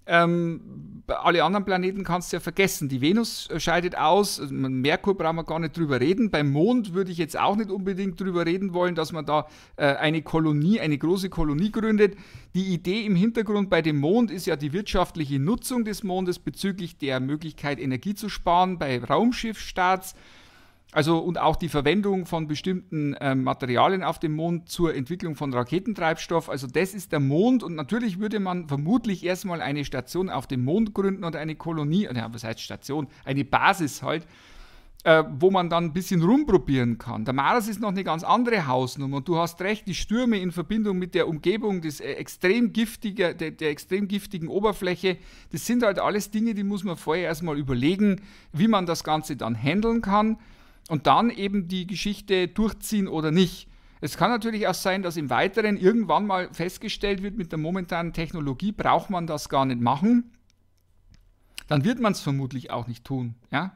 Ähm, äh, alle anderen Planeten kannst du ja vergessen. Die Venus äh, scheidet aus, also, Merkur brauchen wir gar nicht drüber reden. Beim Mond würde ich jetzt auch nicht unbedingt drüber reden wollen, dass man da äh, eine Kolonie, eine große Kolonie gründet. Die Idee im Hintergrund bei dem Mond ist ja die wirtschaftliche Nutzung des Mondes bezüglich der Möglichkeit, Energie zu sparen bei Raumschiffstarts. Also und auch die Verwendung von bestimmten äh, Materialien auf dem Mond zur Entwicklung von Raketentreibstoff. Also das ist der Mond und natürlich würde man vermutlich erstmal eine Station auf dem Mond gründen oder eine Kolonie, oder was heißt Station, eine Basis halt, äh, wo man dann ein bisschen rumprobieren kann. Der Mars ist noch eine ganz andere Hausnummer und du hast recht, die Stürme in Verbindung mit der Umgebung des, äh, extrem giftiger, der, der, extrem giftigen Oberfläche, das sind halt alles Dinge, die muss man vorher erstmal überlegen, wie man das Ganze dann handeln kann und dann eben die Geschichte durchziehen oder nicht. Es kann natürlich auch sein, dass im Weiteren irgendwann mal festgestellt wird, mit der momentanen Technologie braucht man das gar nicht machen. Dann wird man es vermutlich auch nicht tun. Ja?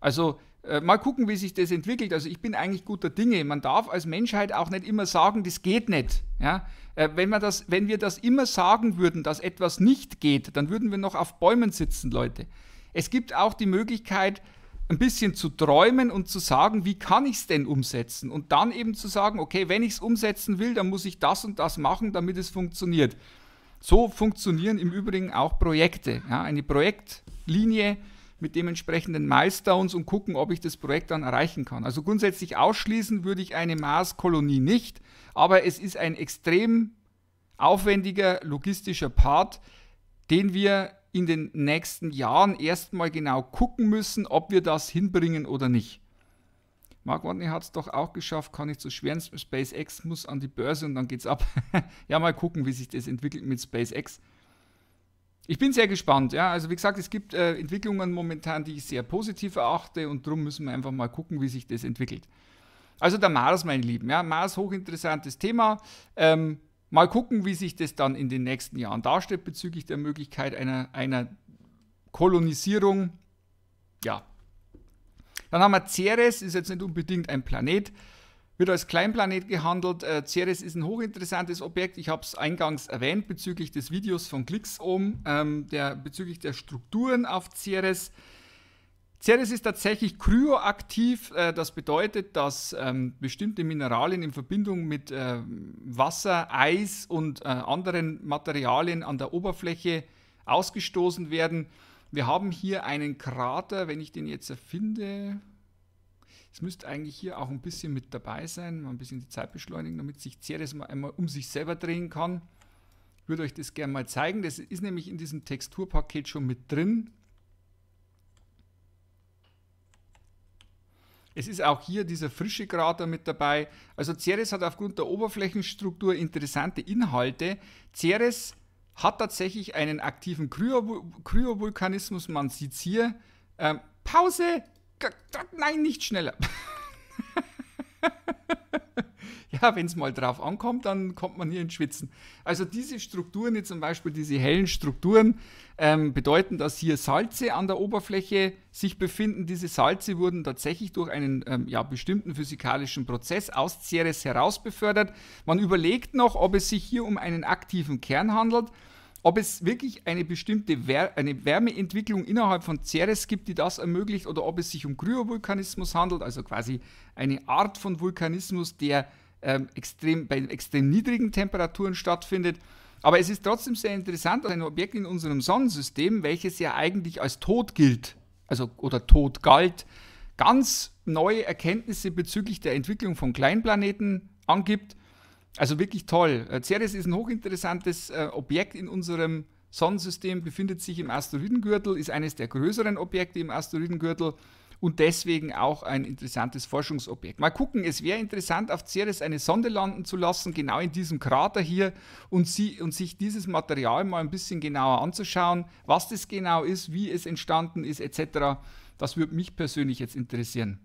Also äh, mal gucken, wie sich das entwickelt. Also ich bin eigentlich guter Dinge. Man darf als Menschheit auch nicht immer sagen, das geht nicht. Ja? Äh, wenn, man das, wenn wir das immer sagen würden, dass etwas nicht geht, dann würden wir noch auf Bäumen sitzen, Leute. Es gibt auch die Möglichkeit, ein bisschen zu träumen und zu sagen, wie kann ich es denn umsetzen? Und dann eben zu sagen, okay, wenn ich es umsetzen will, dann muss ich das und das machen, damit es funktioniert. So funktionieren im Übrigen auch Projekte. Ja, eine Projektlinie mit dementsprechenden Milestones und gucken, ob ich das Projekt dann erreichen kann. Also grundsätzlich ausschließen würde ich eine Marskolonie nicht, aber es ist ein extrem aufwendiger logistischer Part, den wir in den nächsten Jahren erstmal genau gucken müssen, ob wir das hinbringen oder nicht. Mark Watney hat es doch auch geschafft, kann ich zu schweren. SpaceX muss an die Börse und dann geht's ab. ja, mal gucken, wie sich das entwickelt mit SpaceX. Ich bin sehr gespannt. Ja, also wie gesagt, es gibt äh, Entwicklungen momentan, die ich sehr positiv erachte und darum müssen wir einfach mal gucken, wie sich das entwickelt. Also der Mars, meine Lieben. Ja, Mars, hochinteressantes Thema. Ähm, Mal gucken, wie sich das dann in den nächsten Jahren darstellt bezüglich der Möglichkeit einer, einer Kolonisierung. Ja. Dann haben wir Ceres, ist jetzt nicht unbedingt ein Planet, wird als Kleinplanet gehandelt. Äh, Ceres ist ein hochinteressantes Objekt. Ich habe es eingangs erwähnt bezüglich des Videos von Glixom, ähm, der, bezüglich der Strukturen auf Ceres. Ceres ist tatsächlich kryoaktiv. Äh, das bedeutet, dass ähm, bestimmte Mineralien in Verbindung mit äh, Wasser, Eis und äh, anderen Materialien an der Oberfläche ausgestoßen werden. Wir haben hier einen Krater, wenn ich den jetzt erfinde. Es müsste eigentlich hier auch ein bisschen mit dabei sein, mal ein bisschen die Zeit beschleunigen, damit sich Ceres mal einmal um sich selber drehen kann. Ich würde euch das gerne mal zeigen. Das ist nämlich in diesem Texturpaket schon mit drin. Es ist auch hier dieser frische Grader mit dabei. Also Ceres hat aufgrund der Oberflächenstruktur interessante Inhalte. Ceres hat tatsächlich einen aktiven Kryovulkanismus. Man sieht es hier. Ähm, Pause! Nein, nicht schneller. ja, wenn es mal drauf ankommt, dann kommt man hier ins Schwitzen. Also diese Strukturen, jetzt zum Beispiel diese hellen Strukturen, ähm, bedeuten, dass hier Salze an der Oberfläche sich befinden. Diese Salze wurden tatsächlich durch einen ähm, ja, bestimmten physikalischen Prozess aus Ceres heraus befördert. Man überlegt noch, ob es sich hier um einen aktiven Kern handelt ob es wirklich eine bestimmte Wär eine Wärmeentwicklung innerhalb von Ceres gibt, die das ermöglicht, oder ob es sich um Kryovulkanismus handelt, also quasi eine Art von Vulkanismus, der ähm, extrem, bei extrem niedrigen Temperaturen stattfindet. Aber es ist trotzdem sehr interessant, dass ein Objekt in unserem Sonnensystem, welches ja eigentlich als tot gilt, also oder tot galt, ganz neue Erkenntnisse bezüglich der Entwicklung von Kleinplaneten angibt. Also wirklich toll. Äh, Ceres ist ein hochinteressantes äh, Objekt in unserem Sonnensystem, befindet sich im Asteroidengürtel, ist eines der größeren Objekte im Asteroidengürtel und deswegen auch ein interessantes Forschungsobjekt. Mal gucken, es wäre interessant, auf Ceres eine Sonde landen zu lassen, genau in diesem Krater hier und, sie, und sich dieses Material mal ein bisschen genauer anzuschauen, was das genau ist, wie es entstanden ist etc. Das würde mich persönlich jetzt interessieren.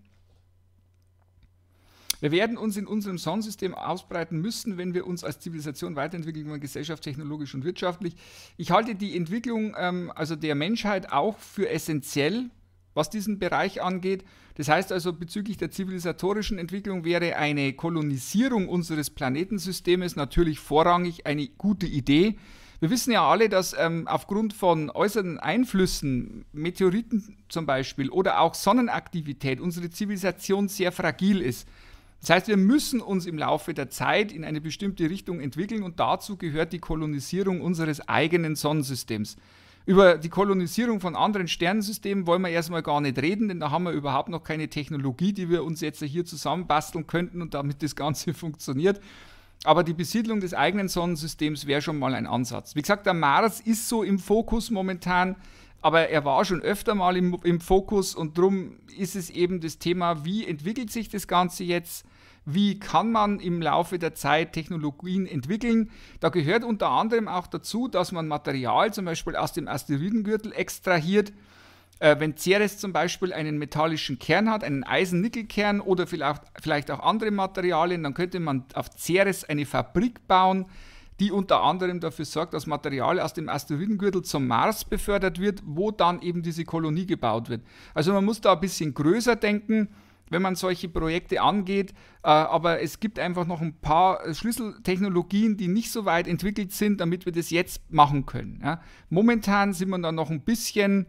Wir werden uns in unserem Sonnensystem ausbreiten müssen, wenn wir uns als Zivilisation weiterentwickeln wollen, gesellschaft, technologisch und wirtschaftlich. Ich halte die Entwicklung ähm, also der Menschheit auch für essentiell was diesen Bereich angeht. Das heißt also, bezüglich der zivilisatorischen Entwicklung wäre eine Kolonisierung unseres Planetensystems natürlich vorrangig eine gute Idee. Wir wissen ja alle, dass ähm, aufgrund von äußeren Einflüssen, Meteoriten zum Beispiel oder auch Sonnenaktivität, unsere Zivilisation sehr fragil ist. Das heißt, wir müssen uns im Laufe der Zeit in eine bestimmte Richtung entwickeln und dazu gehört die Kolonisierung unseres eigenen Sonnensystems. Über die Kolonisierung von anderen Sternensystemen wollen wir erstmal gar nicht reden, denn da haben wir überhaupt noch keine Technologie, die wir uns jetzt hier zusammenbasteln könnten und damit das Ganze funktioniert. Aber die Besiedlung des eigenen Sonnensystems wäre schon mal ein Ansatz. Wie gesagt, der Mars ist so im Fokus momentan, aber er war schon öfter mal im, im Fokus und darum ist es eben das Thema, wie entwickelt sich das Ganze jetzt? wie kann man im Laufe der Zeit Technologien entwickeln. Da gehört unter anderem auch dazu, dass man Material zum Beispiel aus dem Asteroidengürtel extrahiert. Äh, wenn Ceres zum Beispiel einen metallischen Kern hat, einen Eisen-Nickel-Kern oder vielleicht, vielleicht auch andere Materialien, dann könnte man auf Ceres eine Fabrik bauen, die unter anderem dafür sorgt, dass Material aus dem Asteroidengürtel zum Mars befördert wird, wo dann eben diese Kolonie gebaut wird. Also man muss da ein bisschen größer denken wenn man solche Projekte angeht. Äh, aber es gibt einfach noch ein paar äh, Schlüsseltechnologien, die nicht so weit entwickelt sind, damit wir das jetzt machen können. Momentan sind wir da noch ein bisschen,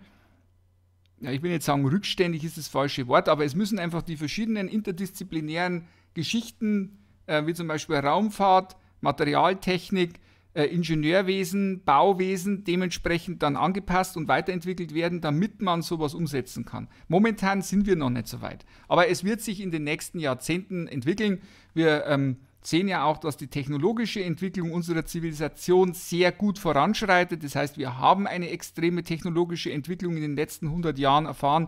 ich will nicht sagen rückständig ist das falsche Wort, aber es müssen einfach die verschiedenen interdisziplinären Geschichten, äh, wie zum Beispiel Raumfahrt, Materialtechnik, äh, Ingenieurwesen, Bauwesen dementsprechend dann angepasst und weiterentwickelt werden, damit man sowas umsetzen kann. Momentan sind wir noch nicht so weit. Aber es wird sich in den nächsten Jahrzehnten entwickeln. Wir ähm, sehen ja auch, dass die technologische Entwicklung unserer Zivilisation sehr gut voranschreitet. Das heißt, wir haben eine extreme technologische Entwicklung in den letzten 100 Jahren erfahren.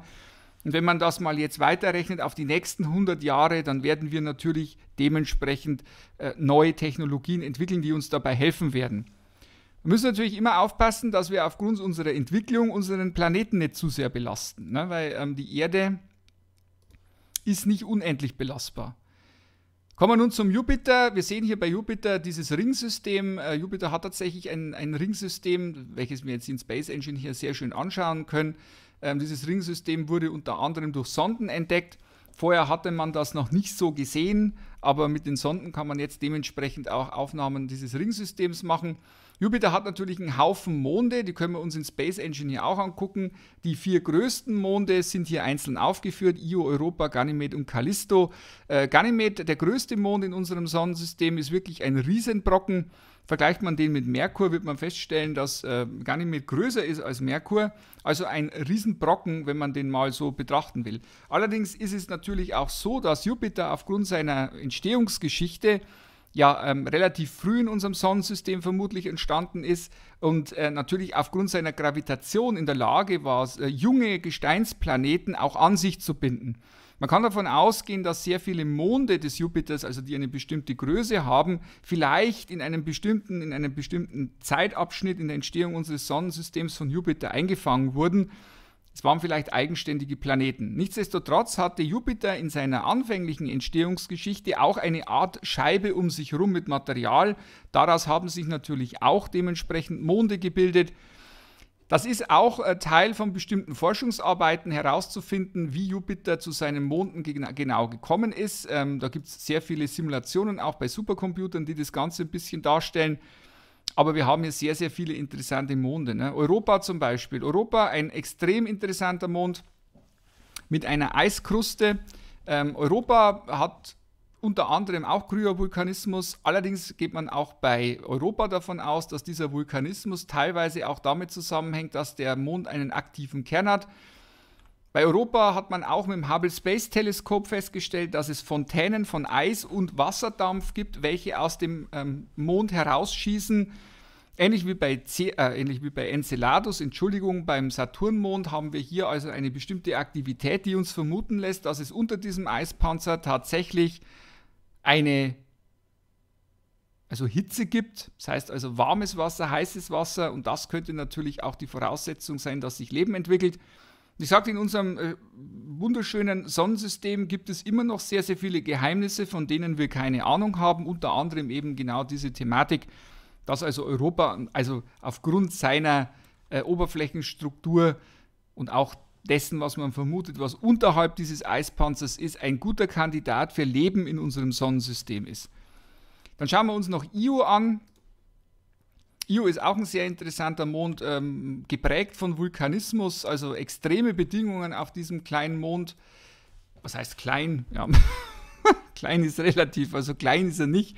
Und wenn man das mal jetzt weiterrechnet auf die nächsten 100 Jahre, dann werden wir natürlich dementsprechend äh, neue Technologien entwickeln, die uns dabei helfen werden. Wir müssen natürlich immer aufpassen, dass wir aufgrund unserer Entwicklung unseren Planeten nicht zu sehr belasten, ne? weil ähm, die Erde ist nicht unendlich belastbar. Kommen wir nun zum Jupiter. Wir sehen hier bei Jupiter dieses Ringsystem. Äh, Jupiter hat tatsächlich ein, ein Ringsystem, welches wir jetzt in Space Engine hier sehr schön anschauen können. Ähm, dieses Ringsystem wurde unter anderem durch Sonden entdeckt. Vorher hatte man das noch nicht so gesehen, aber mit den Sonden kann man jetzt dementsprechend auch Aufnahmen dieses Ringsystems machen. Jupiter hat natürlich einen Haufen Monde, die können wir uns in Space Engine hier auch angucken. Die vier größten Monde sind hier einzeln aufgeführt: Io, Europa, Ganymed und Callisto. Äh, Ganymed, der größte Mond in unserem Sonnensystem, ist wirklich ein Riesenbrocken. Vergleicht man den mit Merkur, wird man feststellen, dass äh, Ganymed größer ist als Merkur, also ein Riesenbrocken, wenn man den mal so betrachten will. Allerdings ist es natürlich auch so, dass Jupiter aufgrund seiner Entstehungsgeschichte ja ähm, relativ früh in unserem Sonnensystem vermutlich entstanden ist und äh, natürlich aufgrund seiner Gravitation in der Lage war, äh, junge Gesteinsplaneten auch an sich zu binden. Man kann davon ausgehen, dass sehr viele Monde des Jupiters, also die eine bestimmte Größe haben, vielleicht in einem bestimmten, in einem bestimmten Zeitabschnitt in der Entstehung unseres Sonnensystems von Jupiter eingefangen wurden. Es waren vielleicht eigenständige Planeten. Nichtsdestotrotz hatte Jupiter in seiner anfänglichen Entstehungsgeschichte auch eine Art Scheibe um sich herum mit Material. Daraus haben sich natürlich auch dementsprechend Monde gebildet. Das ist auch äh, Teil von bestimmten Forschungsarbeiten herauszufinden, wie Jupiter zu seinen Monden genau gekommen ist. Ähm, da gibt es sehr viele Simulationen, auch bei Supercomputern, die das Ganze ein bisschen darstellen. Aber wir haben hier sehr, sehr viele interessante Monde. Ne? Europa zum Beispiel. Europa, ein extrem interessanter Mond mit einer Eiskruste. Ähm, Europa hat unter anderem auch grüner Vulkanismus. Allerdings geht man auch bei Europa davon aus, dass dieser Vulkanismus teilweise auch damit zusammenhängt, dass der Mond einen aktiven Kern hat. Bei Europa hat man auch mit dem Hubble Space Teleskop festgestellt, dass es Fontänen von Eis und Wasserdampf gibt, welche aus dem ähm, Mond herausschießen. Ähnlich wie, bei C äh, ähnlich wie bei Enceladus, Entschuldigung, beim Saturnmond haben wir hier also eine bestimmte Aktivität, die uns vermuten lässt, dass es unter diesem Eispanzer tatsächlich eine also Hitze gibt, das heißt also warmes Wasser, heißes Wasser und das könnte natürlich auch die Voraussetzung sein, dass sich Leben entwickelt. Ich sagte, in unserem äh, wunderschönen Sonnensystem gibt es immer noch sehr, sehr viele Geheimnisse, von denen wir keine Ahnung haben, unter anderem eben genau diese Thematik, dass also Europa, also aufgrund seiner äh, Oberflächenstruktur und auch dessen, was man vermutet, was unterhalb dieses Eispanzers ist, ein guter Kandidat für Leben in unserem Sonnensystem ist. Dann schauen wir uns noch Io an. Io ist auch ein sehr interessanter Mond, ähm, geprägt von Vulkanismus, also extreme Bedingungen auf diesem kleinen Mond. Was heißt klein? Ja. klein ist relativ, also klein ist er nicht.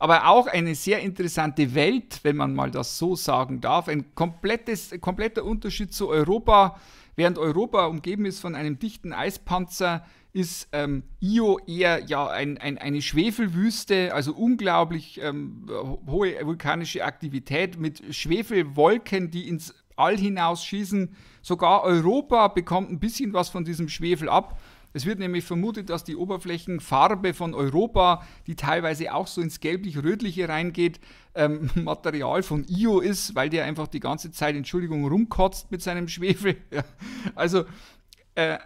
Aber auch eine sehr interessante Welt, wenn man mal das so sagen darf. Ein komplettes, kompletter Unterschied zu Europa. Während Europa umgeben ist von einem dichten Eispanzer, ist ähm, Io eher ja, ein, ein, eine Schwefelwüste, also unglaublich ähm, hohe vulkanische Aktivität mit Schwefelwolken, die ins All hinausschießen. Sogar Europa bekommt ein bisschen was von diesem Schwefel ab. Es wird nämlich vermutet, dass die Oberflächenfarbe von Europa, die teilweise auch so ins gelblich-rötliche reingeht, ähm, Material von Io ist, weil der einfach die ganze Zeit, Entschuldigung, rumkotzt mit seinem Schwefel. also, äh,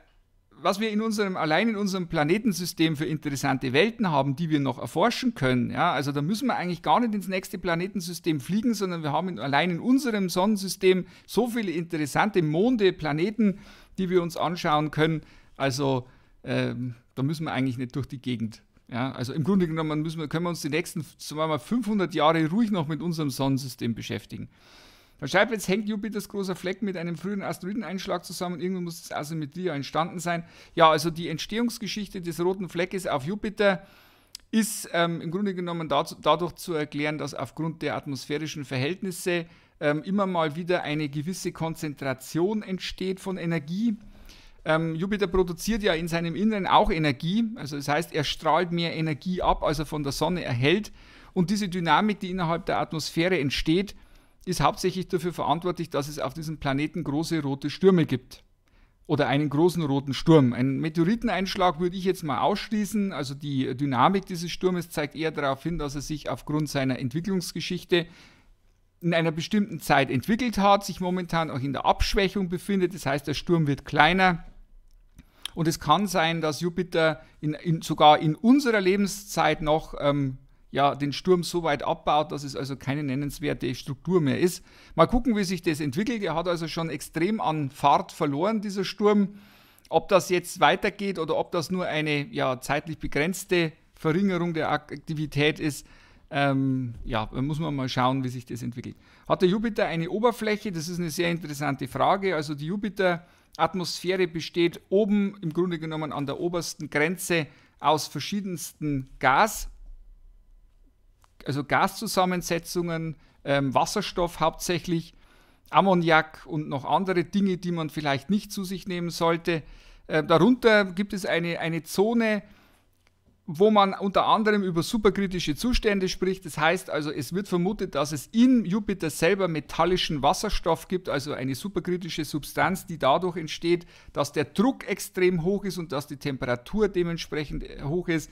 was wir in unserem, allein in unserem Planetensystem für interessante Welten haben, die wir noch erforschen können. Ja, also da müssen wir eigentlich gar nicht ins nächste Planetensystem fliegen, sondern wir haben in, allein in unserem Sonnensystem so viele interessante Monde, Planeten, die wir uns anschauen können. Also ähm, da müssen wir eigentlich nicht durch die Gegend. Ja, also im Grunde genommen müssen wir, können wir uns die nächsten sagen wir 500 Jahre ruhig noch mit unserem Sonnensystem beschäftigen. Dann schreibt jetzt, hängt Jupiters großer Fleck mit einem frühen Asteroideneinschlag zusammen. Irgendwann muss das Asymmetrie entstanden sein. Ja, also die Entstehungsgeschichte des roten Fleckes auf Jupiter ist ähm, im Grunde genommen dazu, dadurch zu erklären, dass aufgrund der atmosphärischen Verhältnisse ähm, immer mal wieder eine gewisse Konzentration entsteht von Energie ähm, Jupiter produziert ja in seinem Inneren auch Energie, also das heißt, er strahlt mehr Energie ab, als er von der Sonne erhält. Und diese Dynamik, die innerhalb der Atmosphäre entsteht, ist hauptsächlich dafür verantwortlich, dass es auf diesem Planeten große rote Stürme gibt. Oder einen großen roten Sturm. Einen Meteoriteneinschlag würde ich jetzt mal ausschließen. Also die Dynamik dieses Sturmes zeigt eher darauf hin, dass er sich aufgrund seiner Entwicklungsgeschichte in einer bestimmten Zeit entwickelt hat, sich momentan auch in der Abschwächung befindet. Das heißt, der Sturm wird kleiner und es kann sein, dass Jupiter in, in, sogar in unserer Lebenszeit noch ähm, ja, den Sturm so weit abbaut, dass es also keine nennenswerte Struktur mehr ist. Mal gucken, wie sich das entwickelt. Er hat also schon extrem an Fahrt verloren, dieser Sturm. Ob das jetzt weitergeht oder ob das nur eine ja, zeitlich begrenzte Verringerung der Aktivität ist, ähm, ja, muss man mal schauen, wie sich das entwickelt. Hat der Jupiter eine Oberfläche? Das ist eine sehr interessante Frage. Also die Jupiter-Atmosphäre besteht oben im Grunde genommen an der obersten Grenze aus verschiedensten Gas, also Gaszusammensetzungen, ähm, Wasserstoff hauptsächlich, Ammoniak und noch andere Dinge, die man vielleicht nicht zu sich nehmen sollte. Äh, darunter gibt es eine, eine Zone, wo man unter anderem über superkritische Zustände spricht. Das heißt also, es wird vermutet, dass es in Jupiter selber metallischen Wasserstoff gibt, also eine superkritische Substanz, die dadurch entsteht, dass der Druck extrem hoch ist und dass die Temperatur dementsprechend äh, hoch ist.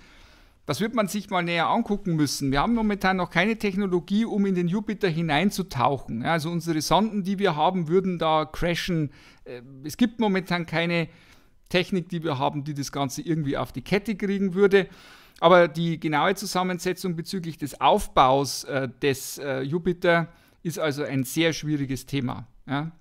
Das wird man sich mal näher angucken müssen. Wir haben momentan noch keine Technologie, um in den Jupiter hineinzutauchen. Also unsere Sonden, die wir haben, würden da crashen. Äh, es gibt momentan keine Technologie. Technik, die wir haben, die das Ganze irgendwie auf die Kette kriegen würde. Aber die genaue Zusammensetzung bezüglich des Aufbaus äh, des äh, Jupiter ist also ein sehr schwieriges Thema. Ja.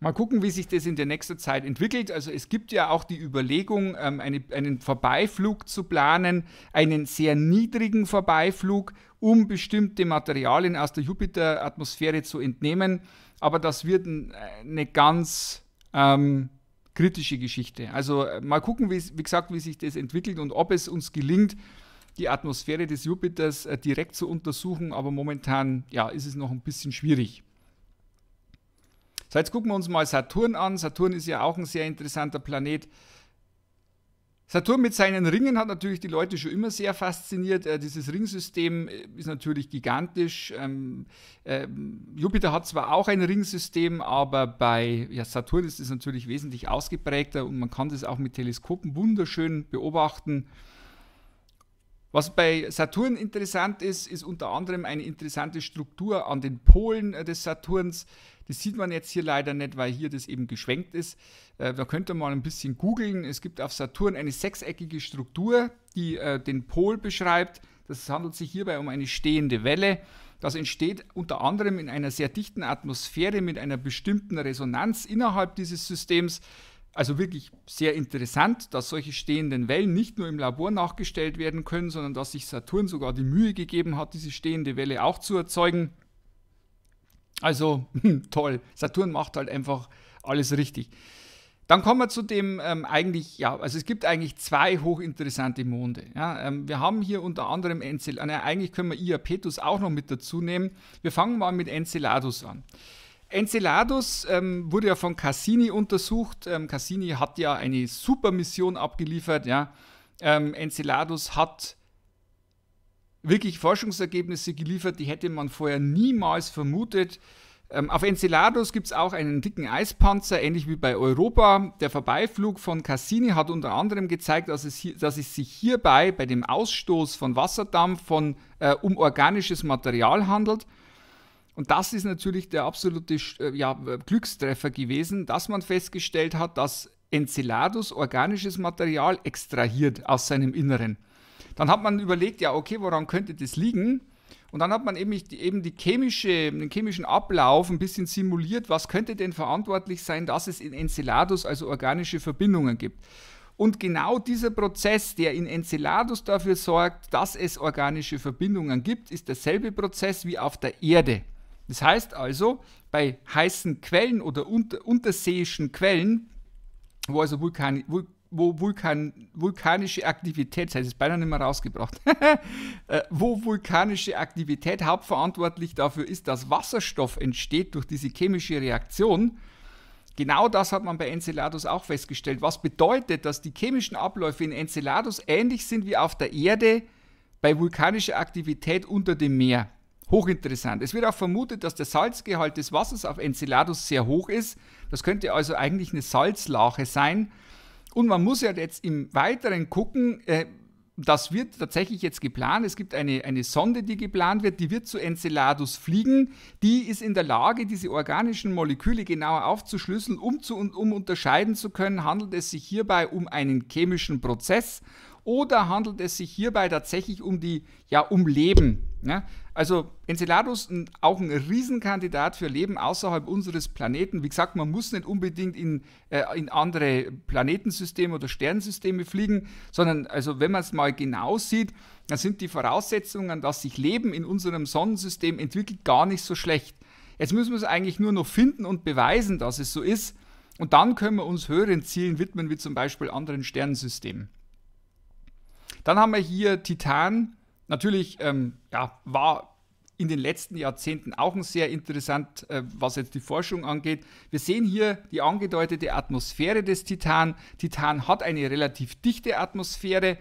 Mal gucken, wie sich das in der nächsten Zeit entwickelt. Also es gibt ja auch die Überlegung, ähm, eine, einen Vorbeiflug zu planen, einen sehr niedrigen Vorbeiflug, um bestimmte Materialien aus der Jupiteratmosphäre zu entnehmen aber das wird äh, eine ganz ähm, kritische Geschichte. Also äh, mal gucken, wie, gesagt, wie sich das entwickelt und ob es uns gelingt, die Atmosphäre des Jupiters äh, direkt zu untersuchen, aber momentan ja, ist es noch ein bisschen schwierig. So, jetzt gucken wir uns mal Saturn an. Saturn ist ja auch ein sehr interessanter Planet. Saturn mit seinen Ringen hat natürlich die Leute schon immer sehr fasziniert. Äh, dieses Ringsystem äh, ist natürlich gigantisch. Ähm, äh, Jupiter hat zwar auch ein Ringsystem, aber bei ja, Saturn ist es natürlich wesentlich ausgeprägter und man kann das auch mit Teleskopen wunderschön beobachten. Was bei Saturn interessant ist, ist unter anderem eine interessante Struktur an den Polen äh, des Saturns. Das sieht man jetzt hier leider nicht, weil hier das eben geschwenkt ist. Äh, da könnte man ein bisschen googeln. Es gibt auf Saturn eine sechseckige Struktur, die äh, den Pol beschreibt. Das handelt sich hierbei um eine stehende Welle. Das entsteht unter anderem in einer sehr dichten Atmosphäre mit einer bestimmten Resonanz innerhalb dieses Systems. Also wirklich sehr interessant, dass solche stehenden Wellen nicht nur im Labor nachgestellt werden können, sondern dass sich Saturn sogar die Mühe gegeben hat, diese stehende Welle auch zu erzeugen. Also toll, Saturn macht halt einfach alles richtig. Dann kommen wir zu dem ähm, eigentlich, ja, also es gibt eigentlich zwei hochinteressante Monde. Ja. Ähm, wir haben hier unter anderem Enceladus, äh, eigentlich können wir Iapetus auch noch mit dazu nehmen. Wir fangen mal mit Enceladus an. Enceladus ähm, wurde ja von Cassini untersucht. Ähm, Cassini hat ja eine super Mission abgeliefert. Ja. Ähm, Enceladus hat wirklich Forschungsergebnisse geliefert, die hätte man vorher niemals vermutet. Ähm, auf Enceladus gibt es auch einen dicken Eispanzer, ähnlich wie bei Europa. Der Vorbeiflug von Cassini hat unter anderem gezeigt, dass es, hier, dass es sich hierbei bei dem Ausstoß von Wasserdampf von, äh, um organisches Material handelt. Und das ist natürlich der absolute äh, ja, Glückstreffer gewesen, dass man festgestellt hat, dass Enceladus organisches Material extrahiert aus seinem Inneren. Dann hat man überlegt, ja, okay, woran könnte das liegen? Und dann hat man eben, eben die chemische, den chemischen Ablauf ein bisschen simuliert, was könnte denn verantwortlich sein, dass es in Enceladus also organische Verbindungen gibt. Und genau dieser Prozess, der in Enceladus dafür sorgt, dass es organische Verbindungen gibt, ist derselbe Prozess wie auf der Erde. Das heißt also, bei heißen Quellen oder unter, unterseeischen Quellen, wo also Vulkan, wo Vulkan, vulkanische Aktivität, das heißt, beinahe nicht mehr rausgebracht, äh, wo vulkanische Aktivität hauptverantwortlich dafür ist, dass Wasserstoff entsteht durch diese chemische Reaktion. Genau das hat man bei Enceladus auch festgestellt, was bedeutet, dass die chemischen Abläufe in Enceladus ähnlich sind wie auf der Erde bei vulkanischer Aktivität unter dem Meer. Hochinteressant. Es wird auch vermutet, dass der Salzgehalt des Wassers auf Enceladus sehr hoch ist. Das könnte also eigentlich eine Salzlache sein, und man muss ja jetzt im Weiteren gucken, äh, das wird tatsächlich jetzt geplant. Es gibt eine, eine Sonde, die geplant wird, die wird zu Enceladus fliegen. Die ist in der Lage, diese organischen Moleküle genauer aufzuschlüsseln, um, zu, um unterscheiden zu können, handelt es sich hierbei um einen chemischen Prozess oder handelt es sich hierbei tatsächlich um die, ja, um Leben? Ja? Ne? Also Enceladus auch ein Riesenkandidat für Leben außerhalb unseres Planeten. Wie gesagt, man muss nicht unbedingt in, äh, in andere Planetensysteme oder Sternensysteme fliegen, sondern also wenn man es mal genau sieht, dann sind die Voraussetzungen, dass sich Leben in unserem Sonnensystem entwickelt, gar nicht so schlecht. Jetzt müssen wir es eigentlich nur noch finden und beweisen, dass es so ist. Und dann können wir uns höheren Zielen widmen, wie zum Beispiel anderen Sternensystemen. Dann haben wir hier Titan, Natürlich, ähm, ja, war in den letzten Jahrzehnten auch ein sehr interessant, äh, was jetzt die Forschung angeht. Wir sehen hier die angedeutete Atmosphäre des Titan. Titan hat eine relativ dichte Atmosphäre.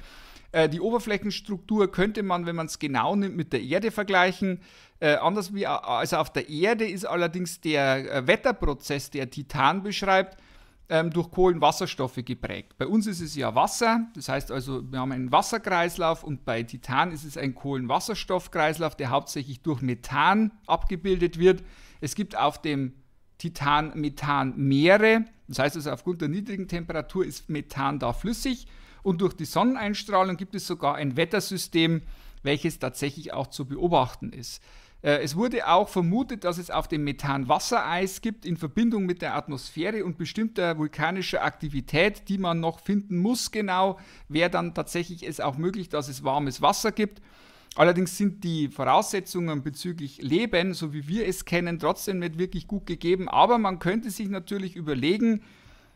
Äh, die Oberflächenstruktur könnte man, wenn man es genau nimmt, mit der Erde vergleichen. Äh, anders wie äh, also auf der Erde ist allerdings der äh, Wetterprozess, der Titan beschreibt, ähm, durch Kohlenwasserstoffe geprägt. Bei uns ist es ja Wasser, das heißt also, wir haben einen Wasserkreislauf und bei Titan ist es ein Kohlenwasserstoffkreislauf, der hauptsächlich durch Methan abgebildet wird. Es gibt auf dem Titan Methan Meere, das heißt also, aufgrund der niedrigen Temperatur ist Methan da flüssig und durch die Sonneneinstrahlung gibt es sogar ein Wettersystem, welches tatsächlich auch zu beobachten ist. Äh, es wurde auch vermutet, dass es auf dem Methan Wassereis gibt in Verbindung mit der Atmosphäre und bestimmter vulkanischer Aktivität, die man noch finden muss. Genau wäre dann tatsächlich es auch möglich, dass es warmes Wasser gibt. Allerdings sind die Voraussetzungen bezüglich Leben, so wie wir es kennen, trotzdem nicht wirklich gut gegeben. Aber man könnte sich natürlich überlegen,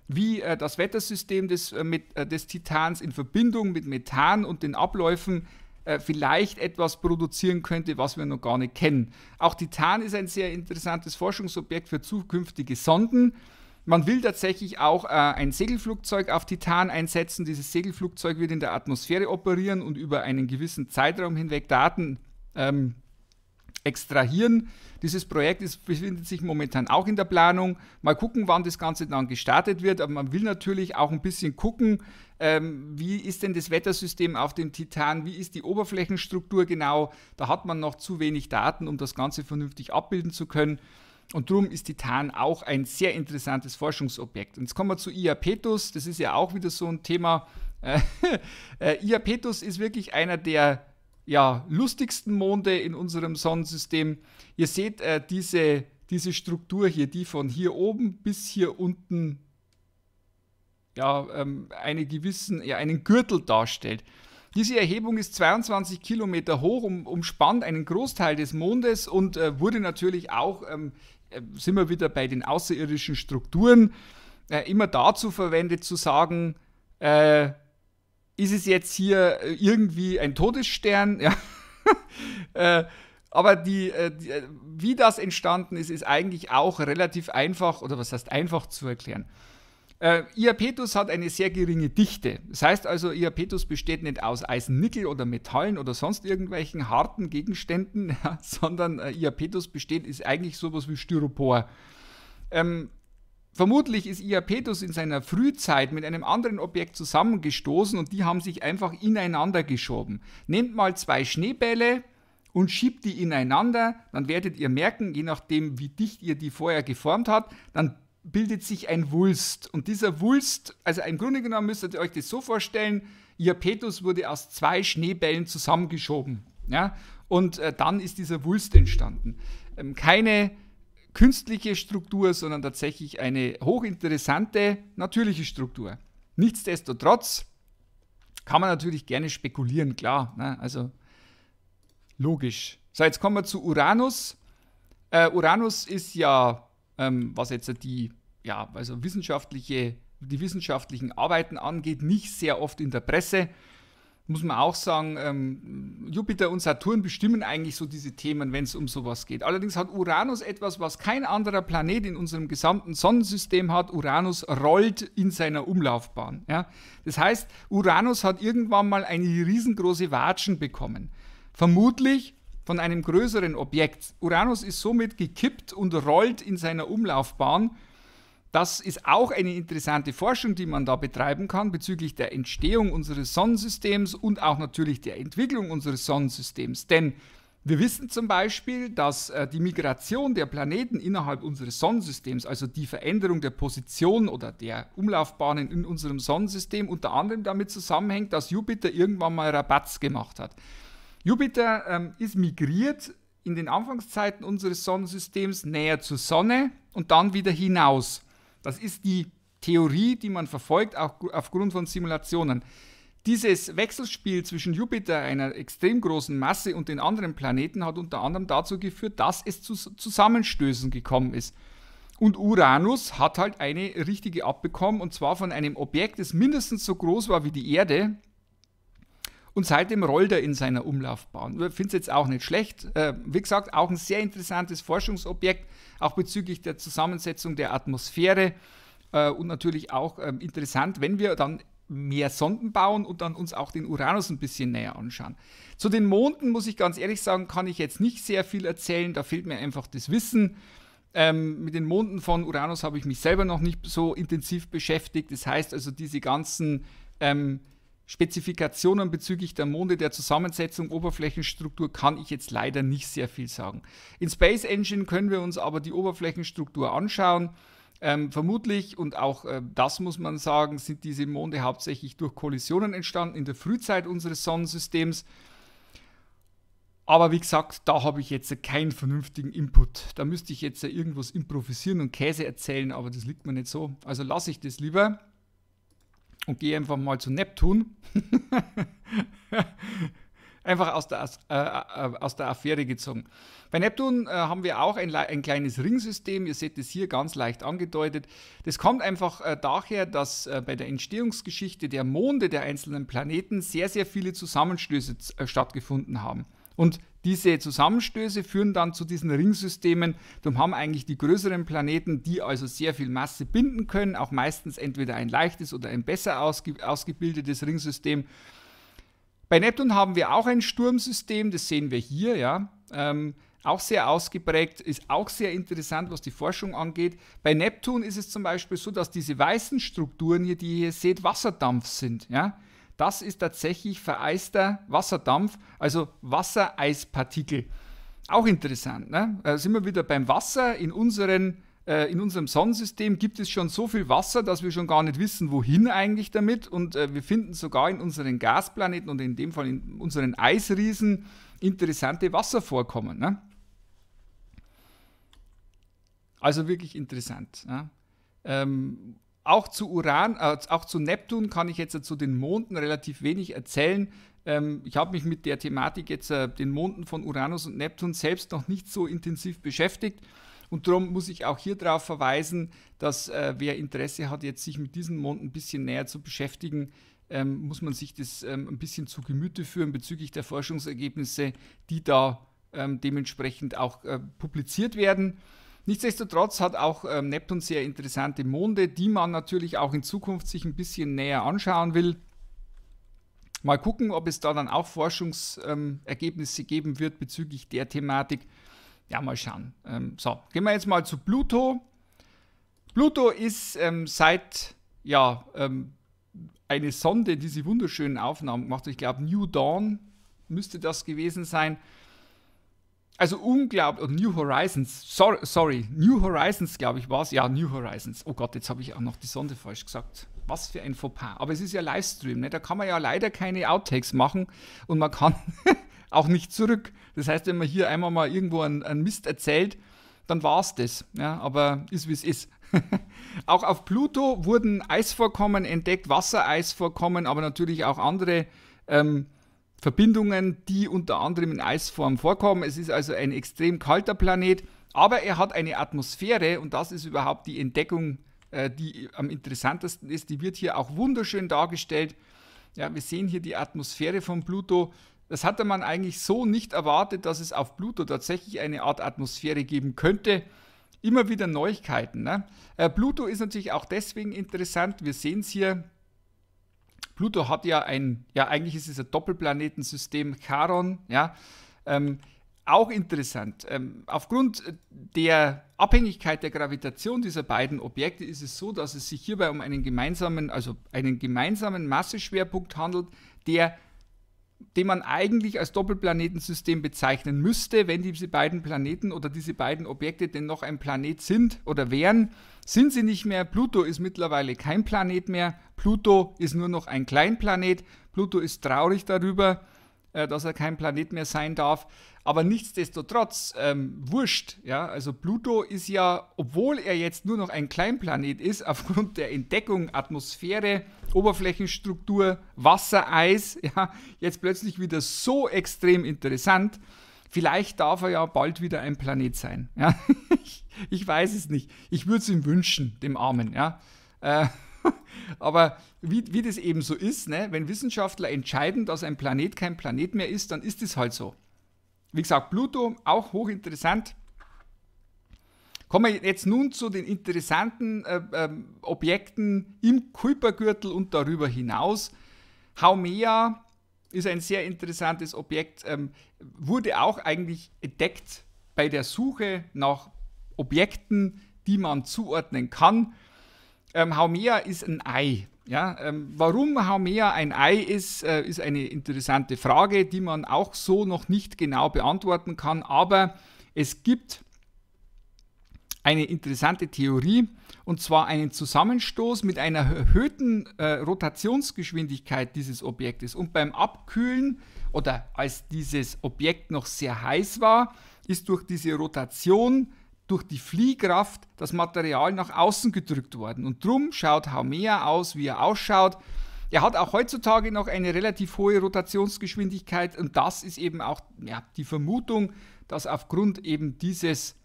wie äh, das Wettersystem des, äh, mit, äh, des Titans in Verbindung mit Methan und den Abläufen äh, vielleicht etwas produzieren könnte, was wir noch gar nicht kennen. Auch Titan ist ein sehr interessantes Forschungsobjekt für zukünftige Sonden. Man will tatsächlich auch äh, ein Segelflugzeug auf Titan einsetzen. Dieses Segelflugzeug wird in der Atmosphäre operieren und über einen gewissen Zeitraum hinweg Daten ähm, extrahieren. Dieses Projekt ist, befindet sich momentan auch in der Planung. Mal gucken, wann das Ganze dann gestartet wird. Aber man will natürlich auch ein bisschen gucken, ähm, wie ist denn das Wettersystem auf dem Titan, wie ist die Oberflächenstruktur genau. Da hat man noch zu wenig Daten, um das Ganze vernünftig abbilden zu können. Und darum ist Titan auch ein sehr interessantes Forschungsobjekt. Und jetzt kommen wir zu Iapetus, das ist ja auch wieder so ein Thema. Äh, äh, Iapetus ist wirklich einer der ja, lustigsten Monde in unserem Sonnensystem. Ihr seht äh, diese, diese Struktur hier, die von hier oben bis hier unten ja, ähm, eine gewissen, ja, einen Gürtel darstellt. Diese Erhebung ist 22 Kilometer hoch, um, umspannt einen Großteil des Mondes und äh, wurde natürlich auch, ähm, äh, sind wir wieder bei den außerirdischen Strukturen, äh, immer dazu verwendet zu sagen, äh, ist es jetzt hier äh, irgendwie ein Todesstern? Ja. aber die, die, wie das entstanden ist, ist eigentlich auch relativ einfach, oder was heißt einfach zu erklären. Äh, Iapetus hat eine sehr geringe Dichte. Das heißt also, Iapetus besteht nicht aus Eisen, Nickel oder Metallen oder sonst irgendwelchen harten Gegenständen, ja, sondern äh, Iapetus besteht ist eigentlich sowas wie Styropor. Ähm, vermutlich ist Iapetus in seiner Frühzeit mit einem anderen Objekt zusammengestoßen und die haben sich einfach ineinander geschoben. Nehmt mal zwei Schneebälle, und schiebt die ineinander, dann werdet ihr merken, je nachdem wie dicht ihr die vorher geformt habt, dann bildet sich ein Wulst. Und dieser Wulst, also im Grunde genommen müsstet ihr euch das so vorstellen, ihr Petus wurde aus zwei Schneebällen zusammengeschoben. Ja? Und äh, dann ist dieser Wulst entstanden. Ähm, keine künstliche Struktur, sondern tatsächlich eine hochinteressante natürliche Struktur. Nichtsdestotrotz kann man natürlich gerne spekulieren, klar. Ne? Also logisch. So, jetzt kommen wir zu Uranus. Äh, Uranus ist ja ähm, was jetzt die ja, also wissenschaftliche, die wissenschaftlichen Arbeiten angeht, nicht sehr oft in der Presse. Muss man auch sagen, ähm, Jupiter und Saturn bestimmen eigentlich so diese Themen, wenn es um sowas geht. Allerdings hat Uranus etwas, was kein anderer Planet in unserem gesamten Sonnensystem hat. Uranus rollt in seiner Umlaufbahn. Ja? Das heißt, Uranus hat irgendwann mal eine riesengroße Watschen bekommen. Vermutlich von einem größeren Objekt. Uranus ist somit gekippt und rollt in seiner Umlaufbahn. Das ist auch eine interessante Forschung, die man da betreiben kann bezüglich der Entstehung unseres Sonnensystems und auch natürlich der Entwicklung unseres Sonnensystems. Denn wir wissen zum Beispiel, dass äh, die Migration der Planeten innerhalb unseres Sonnensystems, also die Veränderung der Position oder der Umlaufbahnen in unserem Sonnensystem, unter anderem damit zusammenhängt, dass Jupiter irgendwann mal Rabatz gemacht hat. Jupiter ähm, ist migriert in den Anfangszeiten unseres Sonnensystems näher zur Sonne und dann wieder hinaus. Das ist die Theorie, die man verfolgt, auch aufgrund von Simulationen. Dieses Wechselspiel zwischen Jupiter, einer extrem großen Masse, und den anderen Planeten hat unter anderem dazu geführt, dass es zu Zusammenstößen gekommen ist. Und Uranus hat halt eine richtige abbekommen, und zwar von einem Objekt, das mindestens so groß war wie die Erde, und seitdem rollt er in seiner Umlaufbahn. Ich finde es jetzt auch nicht schlecht. Äh, wie gesagt, auch ein sehr interessantes Forschungsobjekt, auch bezüglich der Zusammensetzung der Atmosphäre äh, und natürlich auch ähm, interessant, wenn wir dann mehr Sonden bauen und dann uns auch den Uranus ein bisschen näher anschauen. Zu den Monden muss ich ganz ehrlich sagen, kann ich jetzt nicht sehr viel erzählen, da fehlt mir einfach das Wissen. Ähm, mit den Monden von Uranus habe ich mich selber noch nicht so intensiv beschäftigt. Das heißt also, diese ganzen ähm, Spezifikationen bezüglich der Monde, der Zusammensetzung, Oberflächenstruktur kann ich jetzt leider nicht sehr viel sagen. In Space Engine können wir uns aber die Oberflächenstruktur anschauen. Ähm, vermutlich, und auch äh, das muss man sagen, sind diese Monde hauptsächlich durch Kollisionen entstanden in der Frühzeit unseres Sonnensystems. Aber wie gesagt, da habe ich jetzt keinen vernünftigen Input. Da müsste ich jetzt irgendwas improvisieren und Käse erzählen, aber das liegt mir nicht so. Also lasse ich das lieber und gehe einfach mal zu Neptun. einfach aus der, äh, äh, aus der Affäre gezogen. Bei Neptun äh, haben wir auch ein, ein kleines Ringsystem. Ihr seht es hier ganz leicht angedeutet. Das kommt einfach äh, daher, dass äh, bei der Entstehungsgeschichte der Monde der einzelnen Planeten sehr, sehr viele Zusammenschlüsse äh, stattgefunden haben. Und diese Zusammenstöße führen dann zu diesen Ringsystemen. Darum haben eigentlich die größeren Planeten, die also sehr viel Masse binden können, auch meistens entweder ein leichtes oder ein besser ausge ausgebildetes Ringsystem. Bei Neptun haben wir auch ein Sturmsystem, das sehen wir hier, ja. Ähm, auch sehr ausgeprägt, ist auch sehr interessant, was die Forschung angeht. Bei Neptun ist es zum Beispiel so, dass diese weißen Strukturen hier, die ihr hier seht, Wasserdampf sind. Ja? Das ist tatsächlich vereister Wasserdampf, also Wassereispartikel. Auch interessant. Ne? Da äh, sind wir wieder beim Wasser. In, unseren, äh, in unserem Sonnensystem gibt es schon so viel Wasser, dass wir schon gar nicht wissen, wohin eigentlich damit. Und äh, wir finden sogar in unseren Gasplaneten und in dem Fall in unseren Eisriesen interessante Wasservorkommen. Ne? Also wirklich interessant. Ja? Ne? Ähm, auch zu Uran, äh, auch zu Neptun kann ich jetzt zu den Monden relativ wenig erzählen. Ähm, ich habe mich mit der Thematik jetzt äh, den Monden von Uranus und Neptun selbst noch nicht so intensiv beschäftigt. Und darum muss ich auch hier darauf verweisen, dass äh, wer Interesse hat, jetzt sich mit diesen Monden ein bisschen näher zu beschäftigen, ähm, muss man sich das ähm, ein bisschen zu Gemüte führen bezüglich der Forschungsergebnisse, die da ähm, dementsprechend auch äh, publiziert werden. Nichtsdestotrotz hat auch ähm, Neptun sehr interessante Monde, die man natürlich auch in Zukunft sich ein bisschen näher anschauen will. Mal gucken, ob es da dann auch Forschungsergebnisse ähm, geben wird bezüglich der Thematik. Ja, mal schauen. Ähm, so, gehen wir jetzt mal zu Pluto. Pluto ist ähm, seit, ja, ähm, eine Sonde diese wunderschönen Aufnahmen gemacht. Ich glaube, New Dawn müsste das gewesen sein also unglaublich, New Horizons, sorry, sorry New Horizons, glaube ich, war es. Ja, New Horizons. Oh Gott, jetzt habe ich auch noch die Sonde falsch gesagt. Was für ein Fauxpas. Aber es ist ja Livestream, ne? da kann man ja leider keine Outtakes machen und man kann auch nicht zurück. Das heißt, wenn man hier einmal mal irgendwo einen, Mist erzählt, dann war es das. Ja, aber ist wie es ist. auch auf Pluto wurden Eisvorkommen entdeckt, Wassereisvorkommen, aber natürlich auch andere ähm, Verbindungen, die unter anderem in Eisform vorkommen. Es ist also ein extrem kalter Planet, aber er hat eine Atmosphäre und das ist überhaupt die Entdeckung, äh, die am interessantesten ist. Die wird hier auch wunderschön dargestellt. Ja, wir sehen hier die Atmosphäre von Pluto. Das hatte man eigentlich so nicht erwartet, dass es auf Pluto tatsächlich eine Art Atmosphäre geben könnte. Immer wieder Neuigkeiten. Ne? Äh, Pluto ist natürlich auch deswegen interessant. Wir sehen es hier Pluto hat ja ein, ja, eigentlich ist es ein Doppelplanetensystem, Charon, ja. Ähm, auch interessant. Ähm, aufgrund der Abhängigkeit der Gravitation dieser beiden Objekte ist es so, dass es sich hierbei um einen gemeinsamen, also einen gemeinsamen Masseschwerpunkt handelt, der den man eigentlich als Doppelplanetensystem bezeichnen müsste, wenn diese beiden Planeten oder diese beiden Objekte denn noch ein Planet sind oder wären, sind sie nicht mehr. Pluto ist mittlerweile kein Planet mehr. Pluto ist nur noch ein Kleinplanet. Pluto ist traurig darüber, äh, dass er kein Planet mehr sein darf. Aber nichtsdestotrotz, ähm, wurscht, ja, also Pluto ist ja, obwohl er jetzt nur noch ein Kleinplanet ist, aufgrund der Entdeckung, Atmosphäre, Oberflächenstruktur, Wassereis, ja, jetzt plötzlich wieder so extrem interessant. Vielleicht darf er ja bald wieder ein Planet sein. Ja? ich, ich weiß es nicht. Ich würde es ihm wünschen, dem Armen, ja. Äh, Aber wie, wie das eben so ist, ne? wenn Wissenschaftler entscheiden, dass ein Planet kein Planet mehr ist, dann ist es halt so. Wie gesagt, Pluto auch hochinteressant. Kommen wir jetzt nun zu den interessanten äh, ähm, Objekten im Kuipergürtel und darüber hinaus. Haumea ist ein sehr interessantes Objekt, ähm, wurde auch eigentlich entdeckt bei der Suche nach Objekten, die man zuordnen kann ähm, Haumea ist ein Ei. Ja, ähm, warum Haumea ein Ei ist, äh, ist eine interessante Frage, die man auch so noch nicht genau beantworten kann. Aber es gibt eine interessante Theorie, und zwar einen Zusammenstoß mit einer erhöhten äh, Rotationsgeschwindigkeit dieses Objektes. Und beim Abkühlen oder als dieses Objekt noch sehr heiß war, ist durch diese Rotation durch die Fliehkraft das Material nach außen gedrückt worden. Und drum schaut Haumea aus, wie er ausschaut. Er hat auch heutzutage noch eine relativ hohe Rotationsgeschwindigkeit und das ist eben auch ja, die Vermutung, dass aufgrund eben dieses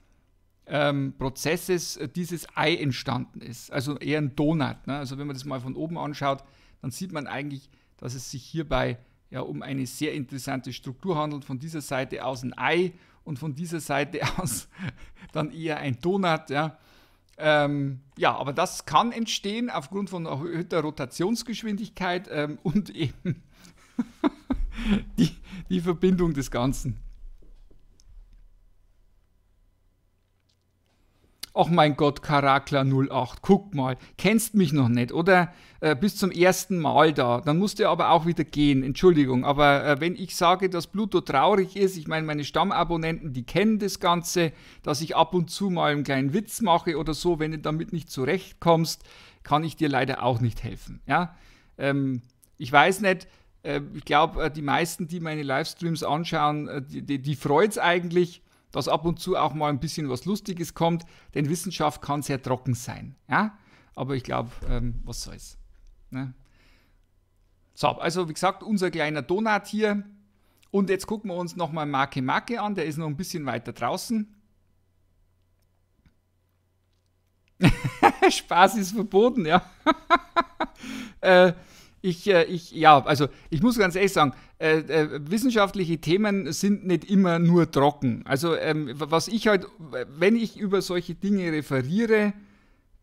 ähm, Prozesses äh, dieses Ei entstanden ist. Also eher ein Donut. Ne? Also wenn man das mal von oben anschaut, dann sieht man eigentlich, dass es sich hierbei ja um eine sehr interessante Struktur handelt. Von dieser Seite aus ein Ei und von dieser Seite aus dann eher ein Donut. Ja. Ähm, ja, aber das kann entstehen aufgrund von erhöhter Rotationsgeschwindigkeit ähm, und eben die, die Verbindung des Ganzen. ach mein Gott, Karakla 08, guck mal, kennst mich noch nicht, oder? Äh, bis zum ersten Mal da, dann musst du aber auch wieder gehen, Entschuldigung. Aber äh, wenn ich sage, dass Pluto traurig ist, ich meine, meine Stammabonnenten, die kennen das Ganze, dass ich ab und zu mal einen kleinen Witz mache oder so, wenn du damit nicht zurechtkommst, kann ich dir leider auch nicht helfen, ja? Ähm, ich weiß nicht, äh, ich glaube, äh, die meisten, die meine Livestreams anschauen, äh, die, die, die freut es eigentlich dass ab und zu auch mal ein bisschen was Lustiges kommt, denn Wissenschaft kann sehr trocken sein. Ja? Aber ich glaube, ähm, was soll's. Ne? So, also wie gesagt, unser kleiner Donut hier. Und jetzt gucken wir uns nochmal Marke Marke an, der ist noch ein bisschen weiter draußen. Spaß ist verboten, ja. äh, ich, äh, ich, ja, also ich muss ganz ehrlich sagen, äh, äh, wissenschaftliche Themen sind nicht immer nur trocken. Also ähm, was ich halt, wenn ich über solche Dinge referiere,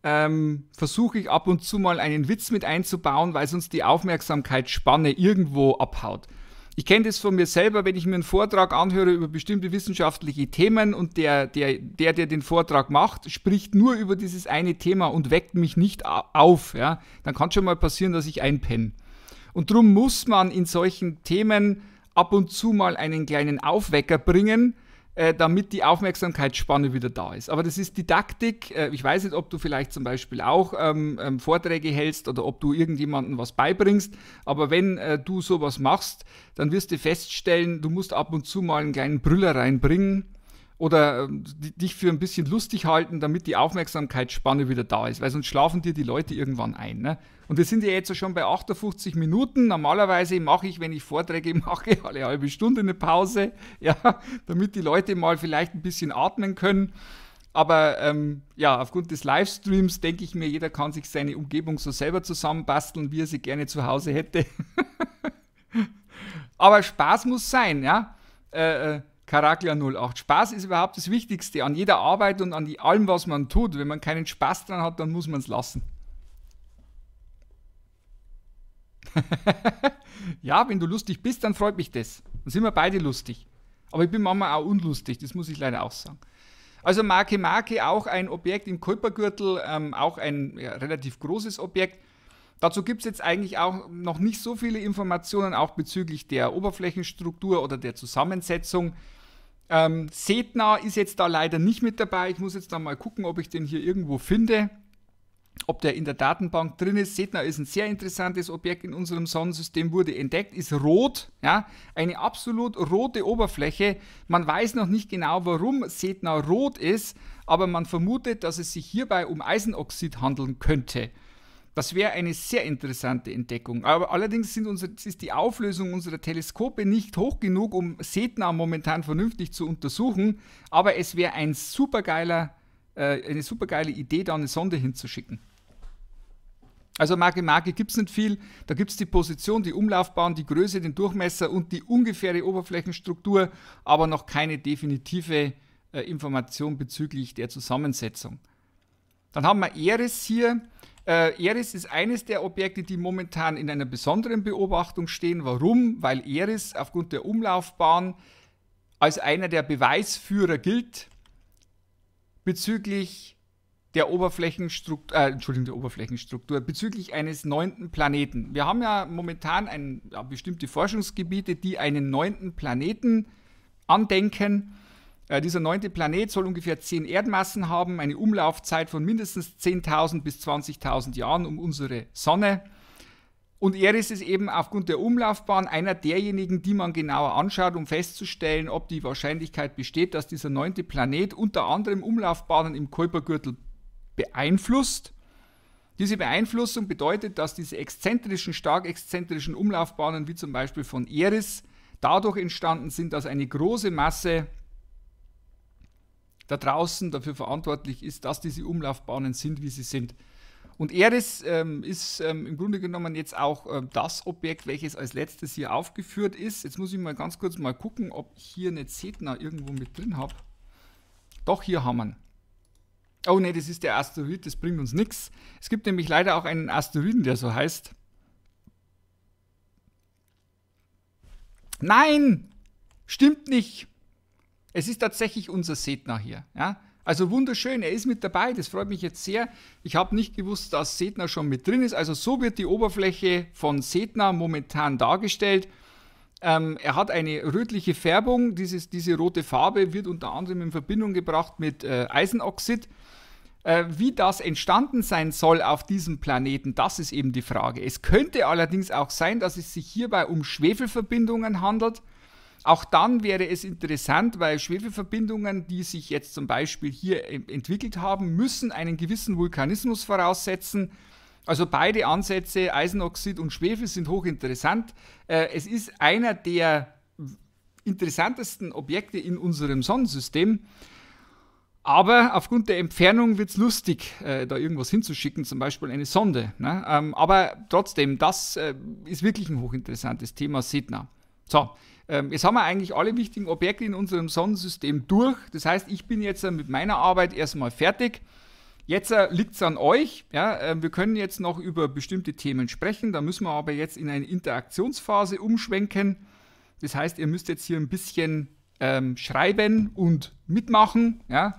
ähm, versuche ich ab und zu mal einen Witz mit einzubauen, weil sonst die Aufmerksamkeitsspanne irgendwo abhaut. Ich kenne das von mir selber, wenn ich mir einen Vortrag anhöre über bestimmte wissenschaftliche Themen und der, der, der, der den Vortrag macht, spricht nur über dieses eine Thema und weckt mich nicht auf. Ja? Dann kann schon mal passieren, dass ich einpenne. Und darum muss man in solchen Themen ab und zu mal einen kleinen Aufwecker bringen, äh, damit die Aufmerksamkeitsspanne wieder da ist. Aber das ist Didaktik. Äh, ich weiß nicht, ob du vielleicht zum Beispiel auch ähm, ähm, Vorträge hältst oder ob du irgendjemandem was beibringst. Aber wenn äh, du sowas machst, dann wirst du feststellen, du musst ab und zu mal einen kleinen Brüller reinbringen oder äh, dich für ein bisschen lustig halten, damit die Aufmerksamkeitsspanne wieder da ist, weil sonst schlafen dir die Leute irgendwann ein. Ne? Und wir sind ja jetzt schon bei 58 Minuten. Normalerweise mache ich, wenn ich Vorträge mache, alle halbe Stunde eine Pause, ja, damit die Leute mal vielleicht ein bisschen atmen können. Aber ähm, ja, aufgrund des Livestreams denke ich mir, jeder kann sich seine Umgebung so selber zusammenbasteln, wie er sie gerne zu Hause hätte. Aber Spaß muss sein, ja. Äh, äh Charakter 08. Spaß ist überhaupt das Wichtigste an jeder Arbeit und an allem, was man tut. Wenn man keinen Spaß dran hat, dann muss man es lassen. ja, wenn du lustig bist, dann freut mich das. Dann sind wir beide lustig. Aber ich bin manchmal auch unlustig, das muss ich leider auch sagen. Also Marke Marke, auch ein Objekt im Kulpergürtel, ähm, auch ein ja, relativ großes Objekt. Dazu gibt es jetzt eigentlich auch noch nicht so viele Informationen, auch bezüglich der Oberflächenstruktur oder der Zusammensetzung. Ähm, Setna ist jetzt da leider nicht mit dabei. Ich muss jetzt da mal gucken, ob ich den hier irgendwo finde, ob der in der Datenbank drin ist. Setna ist ein sehr interessantes Objekt in unserem Sonnensystem, wurde entdeckt, ist rot, ja, eine absolut rote Oberfläche. Man weiß noch nicht genau, warum Setna rot ist, aber man vermutet, dass es sich hierbei um Eisenoxid handeln könnte. Das wäre eine sehr interessante Entdeckung. Aber allerdings unsere, ist die Auflösung unserer Teleskope nicht hoch genug, um Setna momentan vernünftig zu untersuchen. Aber es wäre ein äh, eine supergeile Idee, da eine Sonde hinzuschicken. Also Marke Marke gibt es nicht viel. Da gibt es die Position, die Umlaufbahn, die Größe, den Durchmesser und die ungefähre Oberflächenstruktur, aber noch keine definitive äh, Information bezüglich der Zusammensetzung. Dann haben wir Eris hier. Äh, Eris ist eines der Objekte, die momentan in einer besonderen Beobachtung stehen. Warum? Weil Eris aufgrund der Umlaufbahn als einer der Beweisführer gilt bezüglich der Oberflächenstruktur, äh, Entschuldigung, der Oberflächenstruktur, bezüglich eines neunten Planeten. Wir haben ja momentan ein, ja, bestimmte Forschungsgebiete, die einen neunten Planeten andenken äh, dieser neunte Planet soll ungefähr zehn Erdmassen haben, eine Umlaufzeit von mindestens 10.000 bis 20.000 Jahren um unsere Sonne. Und Eris ist eben aufgrund der Umlaufbahn einer derjenigen, die man genauer anschaut, um festzustellen, ob die Wahrscheinlichkeit besteht, dass dieser neunte Planet unter anderem Umlaufbahnen im Kuipergürtel beeinflusst. Diese Beeinflussung bedeutet, dass diese exzentrischen, stark exzentrischen Umlaufbahnen, wie zum Beispiel von Eris, dadurch entstanden sind, dass eine große Masse da draußen dafür verantwortlich ist, dass diese Umlaufbahnen sind, wie sie sind. Und Eris ähm, ist ähm, im Grunde genommen jetzt auch ähm, das Objekt, welches als letztes hier aufgeführt ist. Jetzt muss ich mal ganz kurz mal gucken, ob ich hier eine Zetna irgendwo mit drin habe. Doch, hier haben wir ihn. Oh ne, das ist der Asteroid, das bringt uns nichts. Es gibt nämlich leider auch einen Asteroiden, der so heißt. Nein! Stimmt nicht! Es ist tatsächlich unser Setner hier. Ja? Also wunderschön, er ist mit dabei, das freut mich jetzt sehr. Ich habe nicht gewusst, dass Setner schon mit drin ist. Also so wird die Oberfläche von Setner momentan dargestellt. Ähm, er hat eine rötliche Färbung. Dieses, diese rote Farbe wird unter anderem in Verbindung gebracht mit äh, Eisenoxid. Äh, wie das entstanden sein soll auf diesem Planeten, das ist eben die Frage. Es könnte allerdings auch sein, dass es sich hierbei um Schwefelverbindungen handelt auch dann wäre es interessant, weil Schwefelverbindungen, die sich jetzt zum Beispiel hier e, entwickelt haben, müssen einen gewissen Vulkanismus voraussetzen. Also beide Ansätze, Eisenoxid und Schwefel, sind hochinteressant. Äh, es ist einer der interessantesten Objekte in unserem Sonnensystem. Aber aufgrund der Entfernung wird es lustig, äh, da irgendwas hinzuschicken, zum Beispiel eine Sonde. Ne? Ähm, aber trotzdem, das äh, ist wirklich ein hochinteressantes Thema, Sedna. So, ähm, jetzt haben wir eigentlich alle wichtigen Objekte in unserem Sonnensystem durch. Das heißt, ich bin jetzt äh, mit meiner Arbeit erstmal fertig. Jetzt äh, liegt es an euch. Ja, ähm, wir können jetzt noch über bestimmte Themen sprechen. Da müssen wir aber jetzt in eine Interaktionsphase umschwenken. Das heißt, ihr müsst jetzt hier ein bisschen ähm, schreiben und mitmachen. Ja?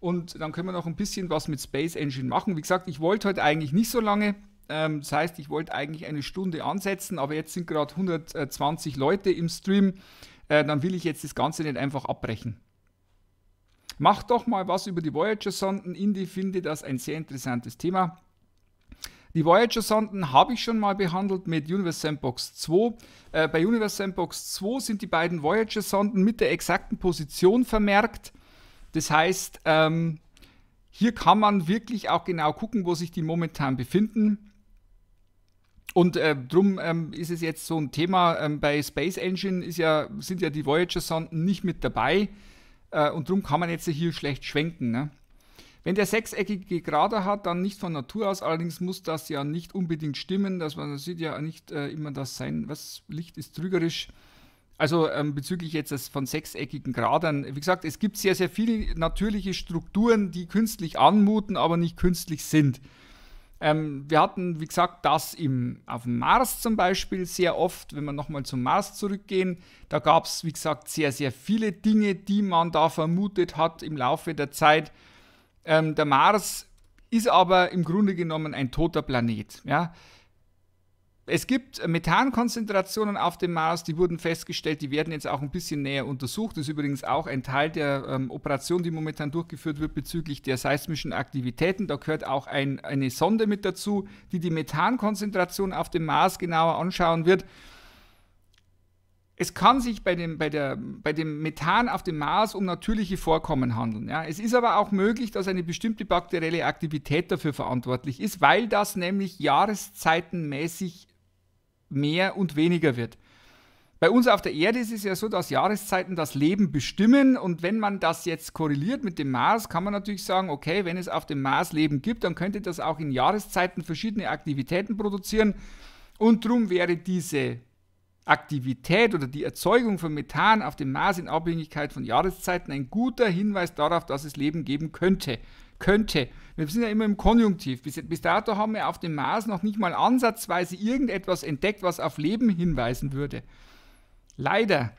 Und dann können wir noch ein bisschen was mit Space Engine machen. Wie gesagt, ich wollte heute eigentlich nicht so lange. Ähm, das heißt, ich wollte eigentlich eine Stunde ansetzen, aber jetzt sind gerade 120 Leute im Stream. Äh, dann will ich jetzt das Ganze nicht einfach abbrechen. Mach doch mal was über die Voyager-Sonden. Indy finde das ein sehr interessantes Thema. Die Voyager-Sonden habe ich schon mal behandelt mit Universe Sandbox 2. Äh, bei Universe Sandbox 2 sind die beiden Voyager-Sonden mit der exakten Position vermerkt. Das heißt, ähm, hier kann man wirklich auch genau gucken, wo sich die momentan befinden. Und äh, drum ähm, ist es jetzt so ein Thema. Ähm, bei Space Engine ist ja, sind ja die Voyager-Sonden nicht mit dabei. Äh, und drum kann man jetzt hier schlecht schwenken. Ne? Wenn der sechseckige Grader hat, dann nicht von Natur aus. Allerdings muss das ja nicht unbedingt stimmen. Dass man das sieht ja nicht äh, immer das sein, was Licht ist trügerisch. Also ähm, bezüglich jetzt des von sechseckigen Gradern. Wie gesagt, es gibt sehr, sehr viele natürliche Strukturen, die künstlich anmuten, aber nicht künstlich sind. Ähm, wir hatten, wie gesagt, das im, auf dem Mars zum Beispiel sehr oft, wenn wir nochmal zum Mars zurückgehen. Da gab es, wie gesagt, sehr, sehr viele Dinge, die man da vermutet hat im Laufe der Zeit. Ähm, der Mars ist aber im Grunde genommen ein toter Planet. Ja? es gibt Methankonzentrationen auf dem Mars, die wurden festgestellt, die werden jetzt auch ein bisschen näher untersucht. Das ist übrigens auch ein Teil der ähm, Operation, die momentan durchgeführt wird bezüglich der seismischen Aktivitäten. Da gehört auch ein, eine Sonde mit dazu, die die Methankonzentration auf dem Mars genauer anschauen wird. Es kann sich bei dem, bei, der, bei dem Methan auf dem Mars um natürliche Vorkommen handeln. Ja. Es ist aber auch möglich, dass eine bestimmte bakterielle Aktivität dafür verantwortlich ist, weil das nämlich jahreszeitenmäßig mehr und weniger wird. Bei uns auf der Erde ist es ja so, dass Jahreszeiten das Leben bestimmen und wenn man das jetzt korreliert mit dem Mars, kann man natürlich sagen, okay, wenn es auf dem Mars Leben gibt, dann könnte das auch in Jahreszeiten verschiedene Aktivitäten produzieren und darum wäre diese Aktivität oder die Erzeugung von Methan auf dem Mars in Abhängigkeit von Jahreszeiten ein guter Hinweis darauf, dass es Leben geben könnte könnte. Wir sind ja immer im Konjunktiv. Bis, bis dato haben wir auf dem Mars noch nicht mal ansatzweise irgendetwas entdeckt, was auf Leben hinweisen würde. Leider.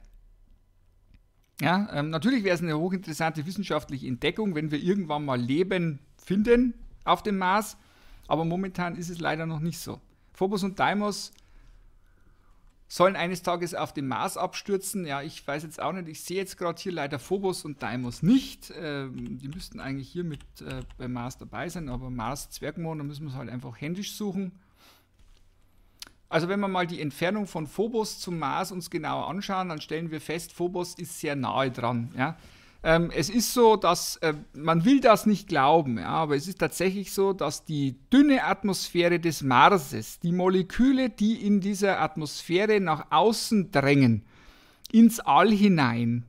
Ja, ähm, natürlich wäre es eine hochinteressante wissenschaftliche Entdeckung, wenn wir irgendwann mal Leben finden auf dem Mars, aber momentan ist es leider noch nicht so. Phobos und Deimos sollen eines Tages auf den Mars abstürzen. Ja, ich weiß jetzt auch nicht. Ich sehe jetzt gerade hier leider Phobos und Deimos nicht. Ähm, die müssten eigentlich hier mit äh, bei Mars dabei sein, aber Mars Zwergmond, da müssen wir es halt einfach händisch suchen. Also wenn wir mal die Entfernung von Phobos zum Mars uns genauer anschauen, dann stellen wir fest, Phobos ist sehr nahe dran. Ja? Ähm, es ist so, dass äh, man will das nicht glauben, ja, aber es ist tatsächlich so, dass die dünne Atmosphäre des Marses, die Moleküle, die in dieser Atmosphäre nach außen drängen, ins All hinein,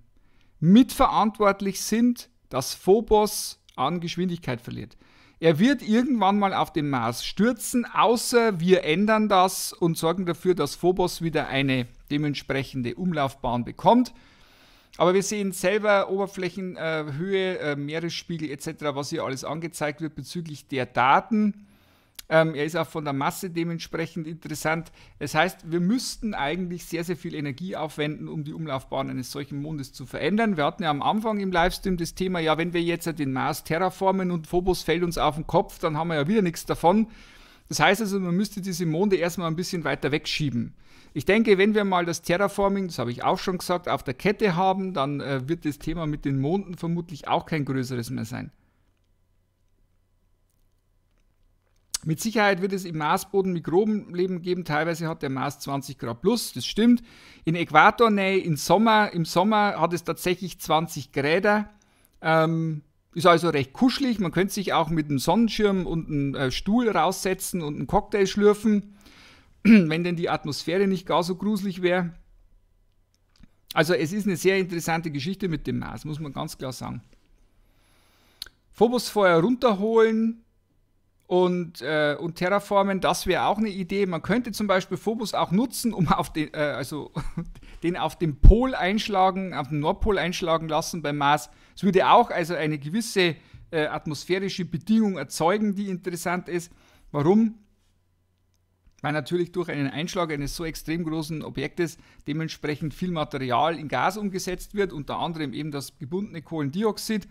mitverantwortlich sind, dass Phobos an Geschwindigkeit verliert. Er wird irgendwann mal auf den Mars stürzen, außer wir ändern das und sorgen dafür, dass Phobos wieder eine dementsprechende Umlaufbahn bekommt aber wir sehen selber Oberflächenhöhe, äh, äh, Meeresspiegel etc., was hier alles angezeigt wird bezüglich der Daten. Ähm, er ist auch von der Masse dementsprechend interessant. Das heißt, wir müssten eigentlich sehr, sehr viel Energie aufwenden, um die Umlaufbahn eines solchen Mondes zu verändern. Wir hatten ja am Anfang im Livestream das Thema, ja, wenn wir jetzt den Mars terraformen und Phobos fällt uns auf den Kopf, dann haben wir ja wieder nichts davon. Das heißt also, man müsste diese Monde erstmal ein bisschen weiter wegschieben. Ich denke, wenn wir mal das Terraforming, das habe ich auch schon gesagt, auf der Kette haben, dann äh, wird das Thema mit den Monden vermutlich auch kein größeres mehr sein. Mit Sicherheit wird es im Marsboden Mikrobenleben geben. Teilweise hat der Mars 20 Grad plus, das stimmt. In Äquatornähe im Sommer, im Sommer hat es tatsächlich 20 Grad. Ähm, ist also recht kuschelig. Man könnte sich auch mit einem Sonnenschirm und einem äh, Stuhl raussetzen und einen Cocktail schlürfen. wenn denn die Atmosphäre nicht gar so gruselig wäre. Also es ist eine sehr interessante Geschichte mit dem Mars, muss man ganz klar sagen. Phobosfeuer runterholen und, äh, und terraformen, das wäre auch eine Idee. Man könnte zum Beispiel Phobos auch nutzen, um auf den, äh, also den auf dem Pol einschlagen, auf den Nordpol einschlagen lassen beim Mars. Es würde auch also eine gewisse äh, atmosphärische Bedingung erzeugen, die interessant ist. Warum? weil natürlich durch einen Einschlag eines so extrem großen Objektes dementsprechend viel Material in Gas umgesetzt wird, unter anderem eben das gebundene Kohlendioxid.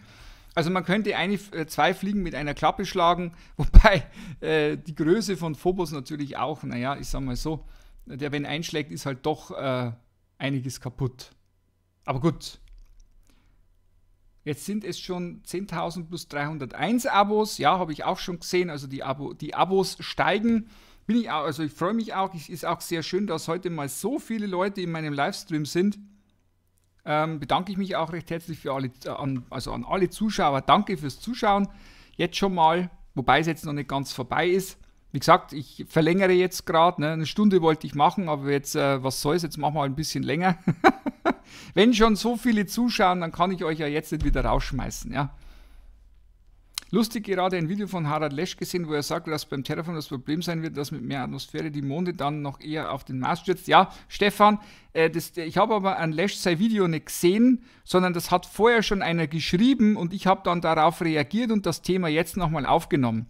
Also man könnte eine, äh, zwei Fliegen mit einer Klappe schlagen, wobei äh, die Größe von Phobos natürlich auch, naja, ich sag mal so, der wenn einschlägt, ist halt doch äh, einiges kaputt. Aber gut. Jetzt sind es schon 10.000 plus 301 Abos. Ja, habe ich auch schon gesehen. Also die, Abo, die Abos steigen. Bin ich auch, also ich freue mich auch. Es ist auch sehr schön, dass heute mal so viele Leute in meinem Livestream sind. Ähm, bedanke ich mich auch recht herzlich für alle, äh, an, also an alle Zuschauer. Danke fürs Zuschauen. Jetzt schon mal, wobei es jetzt noch nicht ganz vorbei ist. Wie gesagt, ich verlängere jetzt gerade. Ne? Eine Stunde wollte ich machen, aber jetzt, äh, was es, jetzt machen wir ein bisschen länger. Wenn schon so viele zuschauen, dann kann ich euch ja jetzt nicht wieder rausschmeißen. Ja? Lustig gerade ein Video von Harald Lesch gesehen, wo er sagt, dass beim Terraform das Problem sein wird, dass mit mehr Atmosphäre die Monde dann noch eher auf den Mars stürzt. Ja, Stefan, äh, das, ich habe aber an Lesch sein Video nicht gesehen, sondern das hat vorher schon einer geschrieben und ich habe dann darauf reagiert und das Thema jetzt nochmal aufgenommen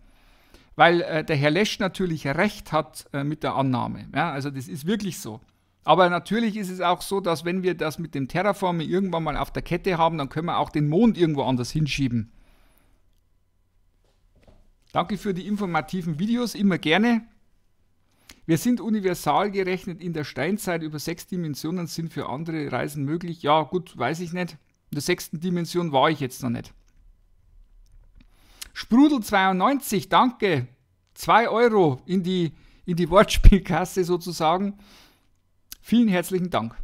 weil äh, der Herr Lesch natürlich recht hat äh, mit der Annahme. Ja, also das ist wirklich so. Aber natürlich ist es auch so, dass wenn wir das mit dem Terraform irgendwann mal auf der Kette haben, dann können wir auch den Mond irgendwo anders hinschieben. Danke für die informativen Videos, immer gerne. Wir sind universal gerechnet in der Steinzeit. Über sechs Dimensionen sind für andere Reisen möglich. Ja, gut, weiß ich nicht. In der sechsten Dimension war ich jetzt noch nicht. Sprudel92, danke. 2 Euro in die, in die Wortspielkasse sozusagen. Vielen herzlichen Dank.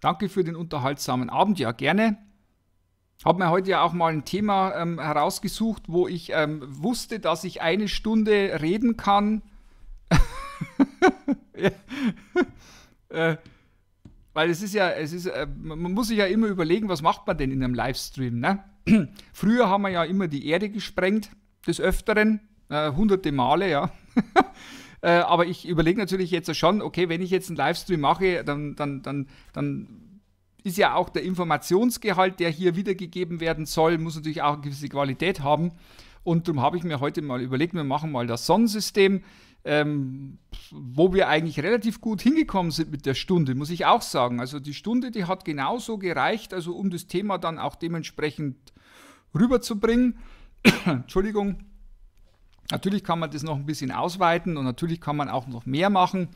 Danke für den unterhaltsamen Abend. Ja, gerne. Habe mir heute ja auch mal ein Thema ähm, herausgesucht, wo ich ähm, wusste, dass ich eine Stunde reden kann. ja. äh, weil es ist ja, es ist, äh, man muss sich ja immer überlegen, was macht man denn in einem Livestream. Ne? Früher haben wir ja immer die Erde gesprengt, des Öfteren, äh, hunderte Male, ja. Äh, aber ich überlege natürlich jetzt schon, okay, wenn ich jetzt einen Livestream mache, dann, dann, dann, dann ist ja auch der Informationsgehalt, der hier wiedergegeben werden soll, muss natürlich auch eine gewisse Qualität haben. Und darum habe ich mir heute mal überlegt, wir machen mal das Sonnensystem, ähm, wo wir eigentlich relativ gut hingekommen sind mit der Stunde, muss ich auch sagen. Also die Stunde, die hat genauso gereicht, also um das Thema dann auch dementsprechend rüberzubringen. Entschuldigung. Natürlich kann man das noch ein bisschen ausweiten und natürlich kann man auch noch mehr machen.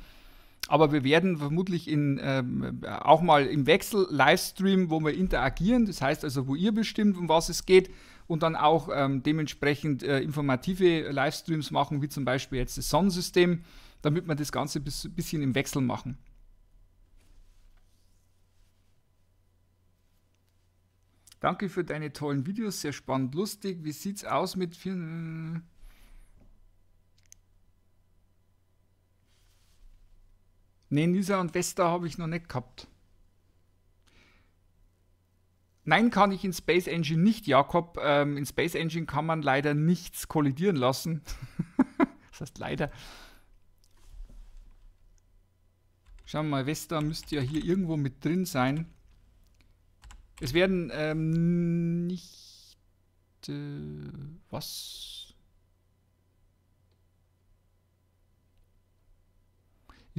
Aber wir werden vermutlich in, ähm, auch mal im Wechsel Livestream, wo wir interagieren, das heißt also, wo ihr bestimmt, um was es geht, und dann auch ähm, dementsprechend äh, informative Livestreams machen, wie zum Beispiel jetzt das Sonnensystem, damit wir das Ganze ein bis, bisschen im Wechsel machen. Danke für deine tollen Videos, sehr spannend, lustig. Wie sieht es aus mit vielen. Nee, Nisa und Vesta habe ich noch nicht gehabt. Nein, kann ich in Space Engine nicht, Jakob. Ähm, in Space Engine kann man leider nichts kollidieren lassen. das heißt leider. Schauen wir mal, Vesta müsste ja hier irgendwo mit drin sein. Es werden ähm, nicht... Äh, was?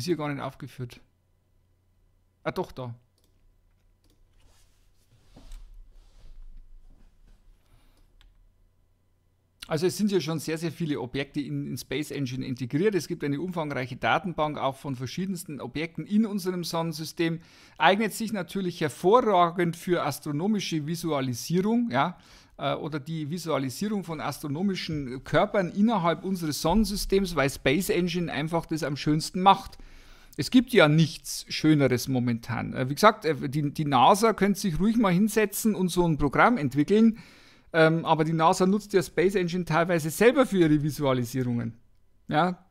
Ist hier gar nicht aufgeführt. Ah, doch, da. Also es sind ja schon sehr, sehr viele Objekte in, in, Space Engine integriert. Es gibt eine umfangreiche Datenbank auch von verschiedensten Objekten in unserem Sonnensystem. Eignet sich natürlich hervorragend für astronomische Visualisierung, ja, äh, oder die Visualisierung von astronomischen Körpern innerhalb unseres Sonnensystems, weil Space Engine einfach das am schönsten macht es gibt ja nichts Schöneres momentan. Äh, wie gesagt, äh, die, die NASA könnte sich ruhig mal hinsetzen und so ein Programm entwickeln, ähm, aber die NASA nutzt ja Space Engine teilweise selber für ihre Visualisierungen. Ja,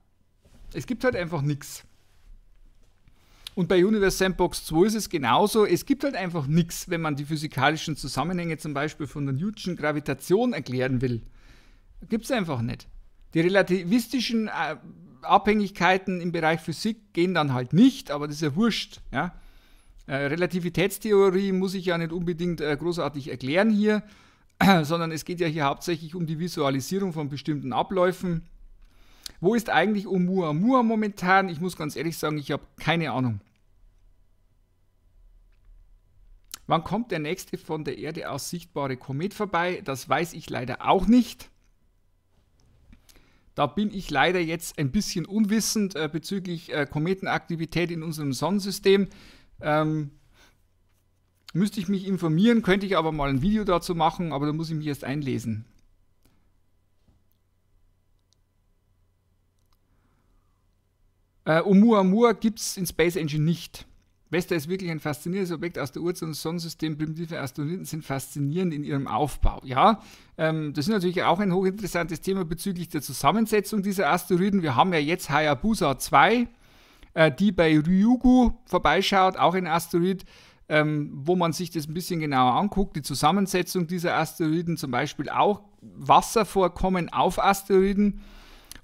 es gibt halt einfach nichts. Und bei Universe Sandbox 2 ist es genauso. Es gibt halt einfach nichts, wenn man die physikalischen Zusammenhänge zum Beispiel von der Newton'schen Gravitation erklären will. Gibt es einfach nicht. Die relativistischen äh, Abhängigkeiten im Bereich Physik gehen dann halt nicht, aber das ist ja wurscht. Ja? Äh, Relativitätstheorie muss ich ja nicht unbedingt äh, großartig erklären hier, sondern es geht ja hier hauptsächlich um die Visualisierung von bestimmten Abläufen. Wo ist eigentlich Oumuamua momentan? Ich muss ganz ehrlich sagen, ich habe keine Ahnung. Wann kommt der nächste von der Erde aus sichtbare Komet vorbei? Das weiß ich leider auch nicht. Da bin ich leider jetzt ein bisschen unwissend äh, bezüglich äh, Kometenaktivität in unserem Sonnensystem. Ähm, müsste ich mich informieren, könnte ich aber mal ein Video dazu machen, aber da muss ich mich erst einlesen. Äh, Oumuamua gibt es in Space Engine nicht. Vesta ist wirklich ein faszinierendes Objekt aus der Urzeit und Sonnensystem. Primitive Asteroiden sind faszinierend in ihrem Aufbau. Ja, ähm, das ist natürlich auch ein hochinteressantes Thema bezüglich der Zusammensetzung dieser Asteroiden. Wir haben ja jetzt Hayabusa 2, äh, die bei Ryugu vorbeischaut, auch ein Asteroid, ähm, wo man sich das ein bisschen genauer anguckt. Die Zusammensetzung dieser Asteroiden, zum Beispiel auch Wasservorkommen auf Asteroiden.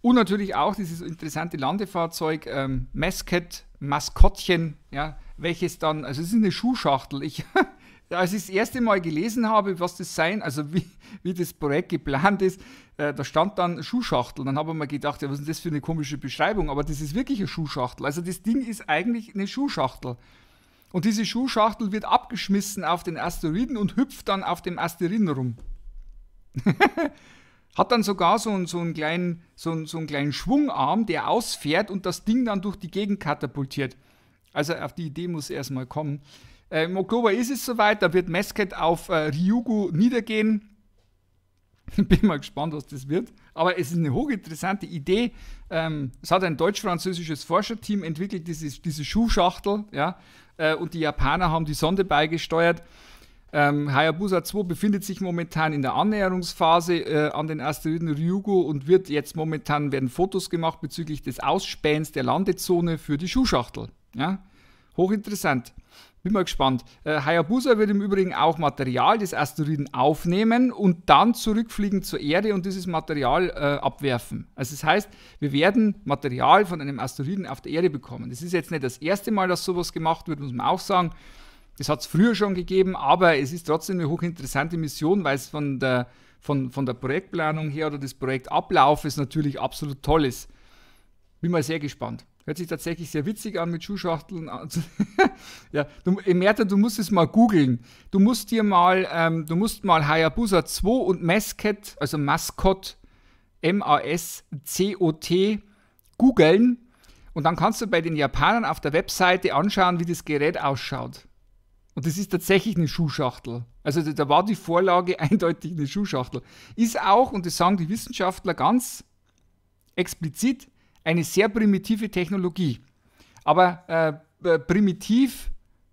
Und natürlich auch dieses interessante Landefahrzeug, ähm, Masket, Maskottchen, ja, welches dann, also es ist eine Schuhschachtel. Ich, als ich das erste Mal gelesen habe, was das sein, also wie, wie das Projekt geplant ist, äh, da stand dann Schuhschachtel. Dann habe ich mir gedacht, ja, was ist das für eine komische Beschreibung? Aber das ist wirklich eine Schuhschachtel. Also das Ding ist eigentlich eine Schuhschachtel. Und diese Schuhschachtel wird abgeschmissen auf den Asteroiden und hüpft dann auf dem Asteroiden rum. Hat dann sogar so einen, so, einen kleinen, so, einen, so einen kleinen Schwungarm, der ausfährt und das Ding dann durch die Gegend katapultiert. Also auf die Idee muss erstmal kommen. Äh, Im Oktober ist es soweit, da wird Mesket auf äh, Ryugu niedergehen. Bin mal gespannt, was das wird. Aber es ist eine hochinteressante Idee. Ähm, es hat ein deutsch-französisches Forscherteam entwickelt, dieses, diese Schuhschachtel. Ja? Äh, und die Japaner haben die Sonde beigesteuert. Ähm, Hayabusa 2 befindet sich momentan in der Annäherungsphase äh, an den Asteroiden Ryugu und wird jetzt momentan werden Fotos gemacht bezüglich des Ausspähens der Landezone für die Schuhschachtel. Ja? Hochinteressant. Bin mal gespannt. Äh, Hayabusa wird im Übrigen auch Material des Asteroiden aufnehmen und dann zurückfliegen zur Erde und dieses Material äh, abwerfen. Also das heißt, wir werden Material von einem Asteroiden auf der Erde bekommen. Das ist jetzt nicht das erste Mal, dass sowas gemacht wird, muss man auch sagen. Das hat es früher schon gegeben, aber es ist trotzdem eine hochinteressante Mission, weil es von der, von, von der Projektplanung her oder des Projektablaufes natürlich absolut toll ist. Bin mal sehr gespannt. Hört sich tatsächlich sehr witzig an mit Schuhschachteln. ja, du, Emerta, du musst es mal googeln. Du musst dir mal, ähm, du musst mal Hayabusa 2 und Mascot, also Mascot, M-A-S-C-O-T, googeln. Und dann kannst du bei den Japanern auf der Webseite anschauen, wie das Gerät ausschaut. Und das ist tatsächlich eine Schuhschachtel. Also da war die Vorlage eindeutig eine Schuhschachtel. Ist auch, und das sagen die Wissenschaftler ganz explizit, eine sehr primitive Technologie. Aber äh, äh, primitiv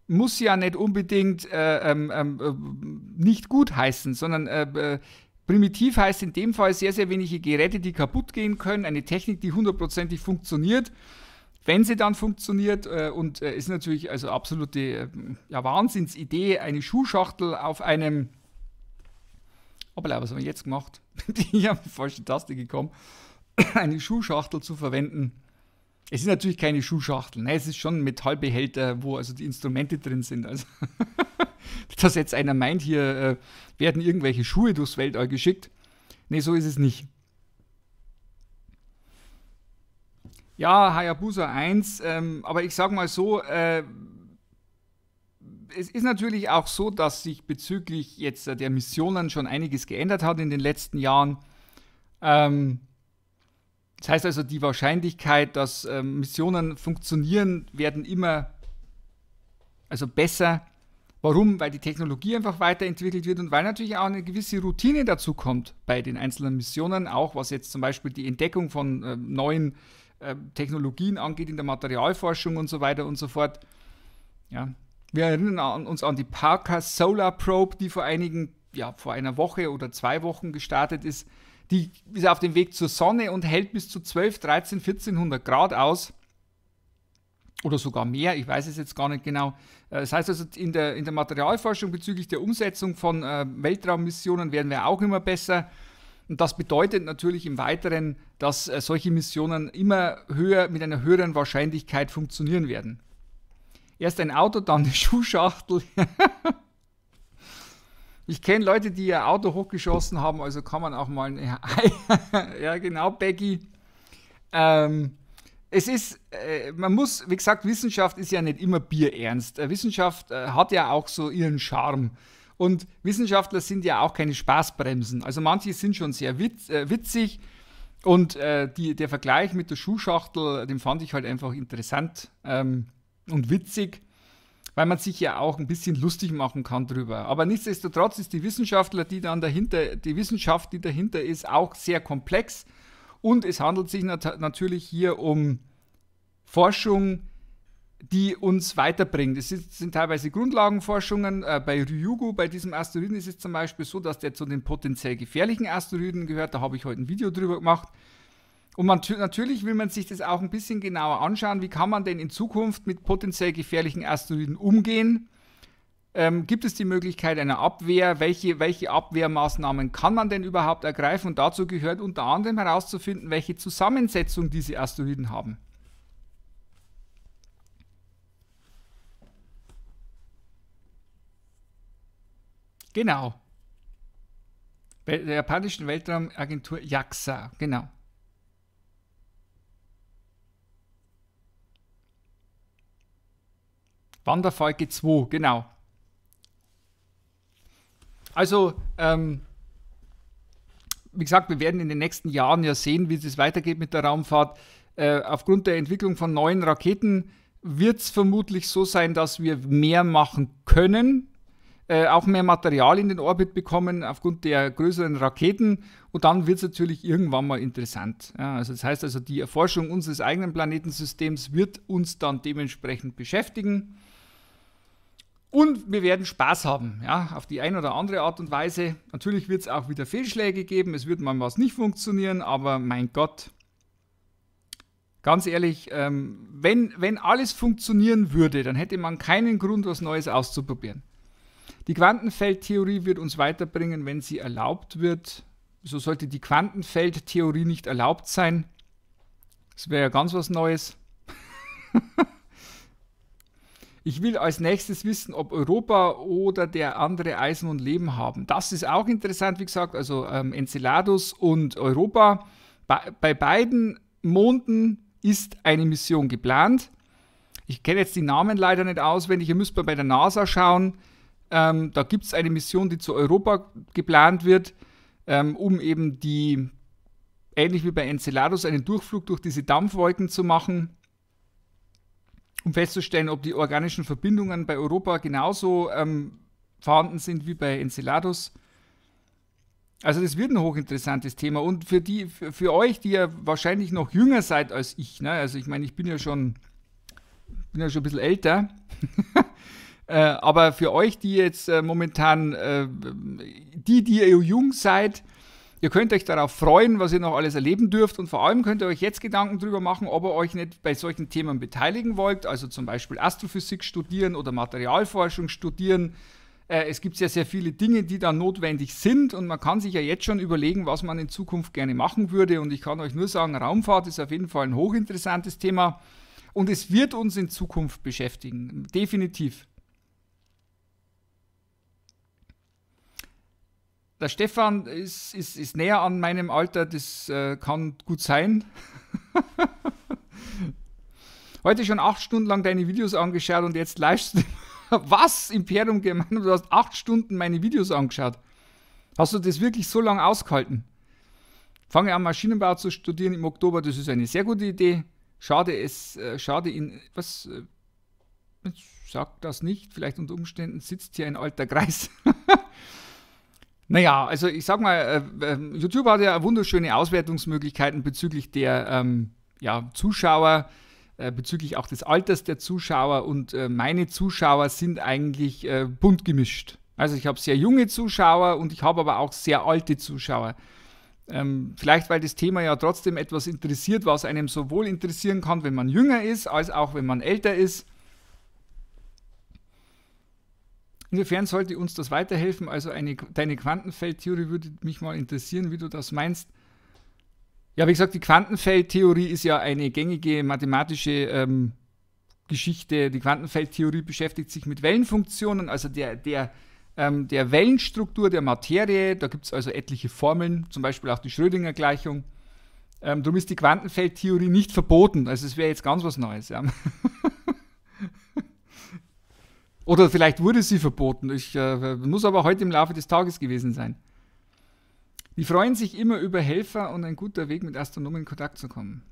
muss ja nicht unbedingt äh, ähm, ähm, äh, nicht gut heißen, sondern äh, äh, primitiv heißt in dem Fall sehr, sehr wenige Geräte, die kaputt gehen können, eine Technik, die hundertprozentig funktioniert. Wenn sie dann funktioniert und ist natürlich also absolute ja, Wahnsinnsidee, eine Schuhschachtel auf einem. Hoppala, was haben wir jetzt gemacht? ich habe die falsche Taste gekommen. eine Schuhschachtel zu verwenden. Es ist natürlich keine Schuhschachtel, ne? es ist schon ein Metallbehälter, wo also die Instrumente drin sind. Also dass jetzt einer meint, hier äh, werden irgendwelche Schuhe durchs Weltall geschickt. Nee, so ist es nicht. Ja, Hayabusa 1, ähm, aber ich sag mal so, äh, es ist natürlich auch so, dass sich bezüglich jetzt der Missionen schon einiges geändert hat in den letzten Jahren. Ähm, das heißt also, die Wahrscheinlichkeit, dass äh, Missionen funktionieren, werden immer also besser. Warum? Weil die Technologie einfach weiterentwickelt wird und weil natürlich auch eine gewisse Routine dazu kommt bei den einzelnen Missionen, auch was jetzt zum Beispiel die Entdeckung von äh, neuen äh, Technologien angeht in der Materialforschung und so weiter und so fort. Ja. Wir erinnern an, uns an die Parker Solar Probe, die vor einigen, ja, vor einer Woche oder zwei Wochen gestartet ist die ist auf dem Weg zur Sonne und hält bis zu 12, 13, 1400 Grad aus. Oder sogar mehr, ich weiß es jetzt gar nicht genau. Äh, das heißt also, in der, in der Materialforschung bezüglich der Umsetzung von äh, Weltraummissionen werden wir auch immer besser. Und das bedeutet natürlich im Weiteren, dass äh, solche Missionen immer höher, mit einer höheren Wahrscheinlichkeit funktionieren werden. Erst ein Auto, dann eine Schuhschachtel. Ich kenne Leute, die ihr Auto hochgeschossen haben, also kann man auch mal. Ja, ja genau, Becky. Ähm, es ist, äh, man muss, wie gesagt, Wissenschaft ist ja nicht immer bierernst. Äh, Wissenschaft äh, hat ja auch so ihren Charme. Und Wissenschaftler sind ja auch keine Spaßbremsen. Also manche sind schon sehr witz, äh, witzig. Und äh, die, der Vergleich mit der Schuhschachtel, den fand ich halt einfach interessant ähm, und witzig weil man sich ja auch ein bisschen lustig machen kann drüber. Aber nichtsdestotrotz ist die Wissenschaftler, die dann dahinter, die Wissenschaft, die dahinter ist, auch sehr komplex. Und es handelt sich nat natürlich hier um Forschung, die uns weiterbringt. Es sind, sind teilweise Grundlagenforschungen. Äh, bei Ryugu, bei diesem Asteroiden, ist es zum Beispiel so, dass der zu den potenziell gefährlichen Asteroiden gehört. Da habe ich heute ein Video drüber gemacht. Und man, natürlich will man sich das auch ein bisschen genauer anschauen, wie kann man denn in Zukunft mit potenziell gefährlichen Asteroiden umgehen. Ähm, gibt es die Möglichkeit einer Abwehr? Welche, welche Abwehrmaßnahmen kann man denn überhaupt ergreifen? Und dazu gehört unter anderem herauszufinden, welche Zusammensetzung diese Asteroiden haben. Genau. der japanischen Weltraumagentur JAXA, genau. Wanderfalke 2, genau. Also, ähm, wie gesagt, wir werden in den nächsten Jahren ja sehen, wie es weitergeht mit der Raumfahrt. Äh, aufgrund der Entwicklung von neuen Raketen wird es vermutlich so sein, dass wir mehr machen können, äh, auch mehr Material in den Orbit bekommen aufgrund der größeren Raketen und dann wird es natürlich irgendwann mal interessant. Ja, also das heißt also, die Erforschung unseres eigenen Planetensystems wird uns dann dementsprechend beschäftigen. Und wir werden Spaß haben, ja, auf die eine oder andere Art und Weise. Natürlich wird es auch wieder Fehlschläge geben, es wird mal was nicht funktionieren, aber mein Gott, ganz ehrlich, ähm, wenn, wenn alles funktionieren würde, dann hätte man keinen Grund, was Neues auszuprobieren. Die Quantenfeldtheorie wird uns weiterbringen, wenn sie erlaubt wird. So sollte die Quantenfeldtheorie nicht erlaubt sein. Das wäre ja ganz was Neues. Ich will als nächstes wissen, ob Europa oder der andere Eisen und Leben haben. Das ist auch interessant, wie gesagt, also ähm, Enceladus und Europa. Bei, bei beiden Monden ist eine Mission geplant. Ich kenne jetzt die Namen leider nicht auswendig, ihr müsst mal bei der NASA schauen. Ähm, da gibt es eine Mission, die zu Europa geplant wird, ähm, um eben die, ähnlich wie bei Enceladus, einen Durchflug durch diese Dampfwolken zu machen um festzustellen, ob die organischen Verbindungen bei Europa genauso ähm, vorhanden sind wie bei Enceladus. Also das wird ein hochinteressantes Thema. Und für die, für, für euch, die ja wahrscheinlich noch jünger seid als ich, ne? also ich meine, ich bin ja schon, bin ja schon ein bisschen älter. äh, aber für euch, die jetzt äh, momentan, äh, die, die ihr jung seid, Ihr könnt euch darauf freuen, was ihr noch alles erleben dürft und vor allem könnt ihr euch jetzt Gedanken darüber machen, ob ihr euch nicht bei solchen Themen beteiligen wollt, also zum Beispiel Astrophysik studieren oder Materialforschung studieren. Äh, es gibt ja sehr viele Dinge, die da notwendig sind und man kann sich ja jetzt schon überlegen, was man in Zukunft gerne machen würde. Und ich kann euch nur sagen, Raumfahrt ist auf jeden Fall ein hochinteressantes Thema und es wird uns in Zukunft beschäftigen, definitiv. Der Stefan ist, ist, ist näher an meinem Alter, das äh, kann gut sein. Heute schon acht Stunden lang deine Videos angeschaut und jetzt Livestream. Was? Imperium Germanum, du hast acht Stunden meine Videos angeschaut. Hast du das wirklich so lange ausgehalten? Fange an, Maschinenbau zu studieren im Oktober, das ist eine sehr gute Idee. Schade, es, äh, schade in, was, äh, sagt das nicht, vielleicht unter Umständen sitzt hier ein alter Kreis. Naja, also ich sag mal, äh, äh, YouTube hat ja wunderschöne Auswertungsmöglichkeiten bezüglich der ähm, ja, Zuschauer, äh, bezüglich auch des Alters der Zuschauer und äh, meine Zuschauer sind eigentlich äh, bunt gemischt. Also ich habe sehr junge Zuschauer und ich habe aber auch sehr alte Zuschauer. Ähm, vielleicht, weil das Thema ja trotzdem etwas interessiert, was einem sowohl interessieren kann, wenn man jünger ist, als auch wenn man älter ist. Inwiefern sollte uns das weiterhelfen? Also eine, deine Quantenfeldtheorie würde mich mal interessieren, wie du das meinst. Ja, wie gesagt, die Quantenfeldtheorie ist ja eine gängige mathematische ähm, Geschichte. Die Quantenfeldtheorie beschäftigt sich mit Wellenfunktionen, also der, der, ähm, der Wellenstruktur der Materie. Da gibt es also etliche Formeln, zum Beispiel auch die Schrödinger-Gleichung. Ähm, darum ist die Quantenfeldtheorie nicht verboten. Also es wäre jetzt ganz was Neues. Ja. Oder vielleicht wurde sie verboten. Ich, äh, muss aber heute im Laufe des Tages gewesen sein. Die freuen sich immer über Helfer und ein guter Weg, mit Astronomen in Kontakt zu kommen.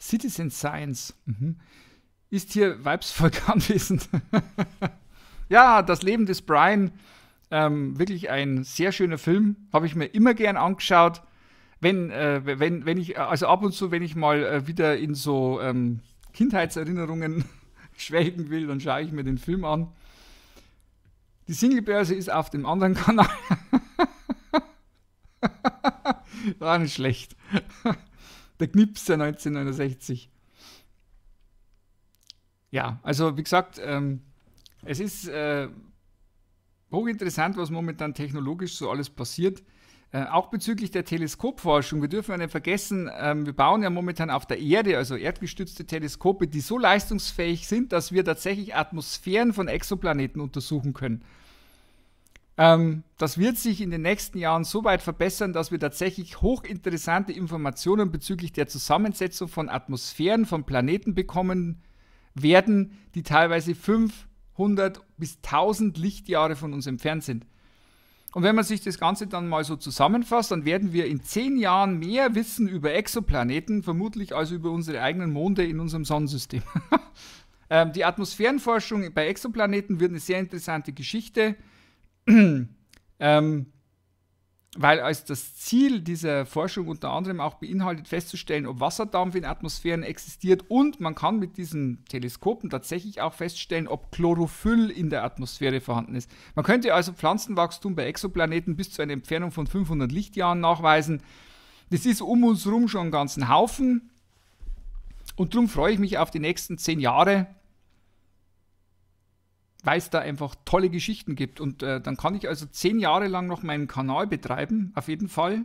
Citizen Science. Mhm. Ist hier Weibsvolk anwesend? ja, das Leben des Brian. Ähm, wirklich ein sehr schöner Film. Habe ich mir immer gern angeschaut. Wenn, äh, wenn, wenn ich, also ab und zu, wenn ich mal äh, wieder in so ähm, Kindheitserinnerungen schwelgen will, dann schaue ich mir den Film an. Die Singlebörse ist auf dem anderen Kanal. War nicht schlecht. Der Knipser 1969. Ja, also wie gesagt, ähm, es ist äh, hochinteressant, was momentan technologisch so alles passiert. Äh, auch bezüglich der Teleskopforschung, wir dürfen ja nicht vergessen, ähm, wir bauen ja momentan auf der Erde, also erdgestützte Teleskope, die so leistungsfähig sind, dass wir tatsächlich Atmosphären von Exoplaneten untersuchen können. Ähm, das wird sich in den nächsten Jahren so weit verbessern, dass wir tatsächlich hochinteressante Informationen bezüglich der Zusammensetzung von Atmosphären von Planeten bekommen werden, die teilweise 500 bis 1000 Lichtjahre von uns entfernt sind. Und wenn man sich das Ganze dann mal so zusammenfasst, dann werden wir in zehn Jahren mehr wissen über Exoplaneten, vermutlich als über unsere eigenen Monde in unserem Sonnensystem. ähm, die Atmosphärenforschung bei Exoplaneten wird eine sehr interessante Geschichte. ähm, weil als das Ziel dieser Forschung unter anderem auch beinhaltet, festzustellen, ob Wasserdampf in Atmosphären existiert und man kann mit diesen Teleskopen tatsächlich auch feststellen, ob Chlorophyll in der Atmosphäre vorhanden ist. Man könnte also Pflanzenwachstum bei Exoplaneten bis zu einer Entfernung von 500 Lichtjahren nachweisen. Das ist um uns herum schon einen ganzen Haufen. Und darum freue ich mich auf die nächsten zehn Jahre, weil es da einfach tolle Geschichten gibt. Und äh, dann kann ich also zehn Jahre lang noch meinen Kanal betreiben, auf jeden Fall.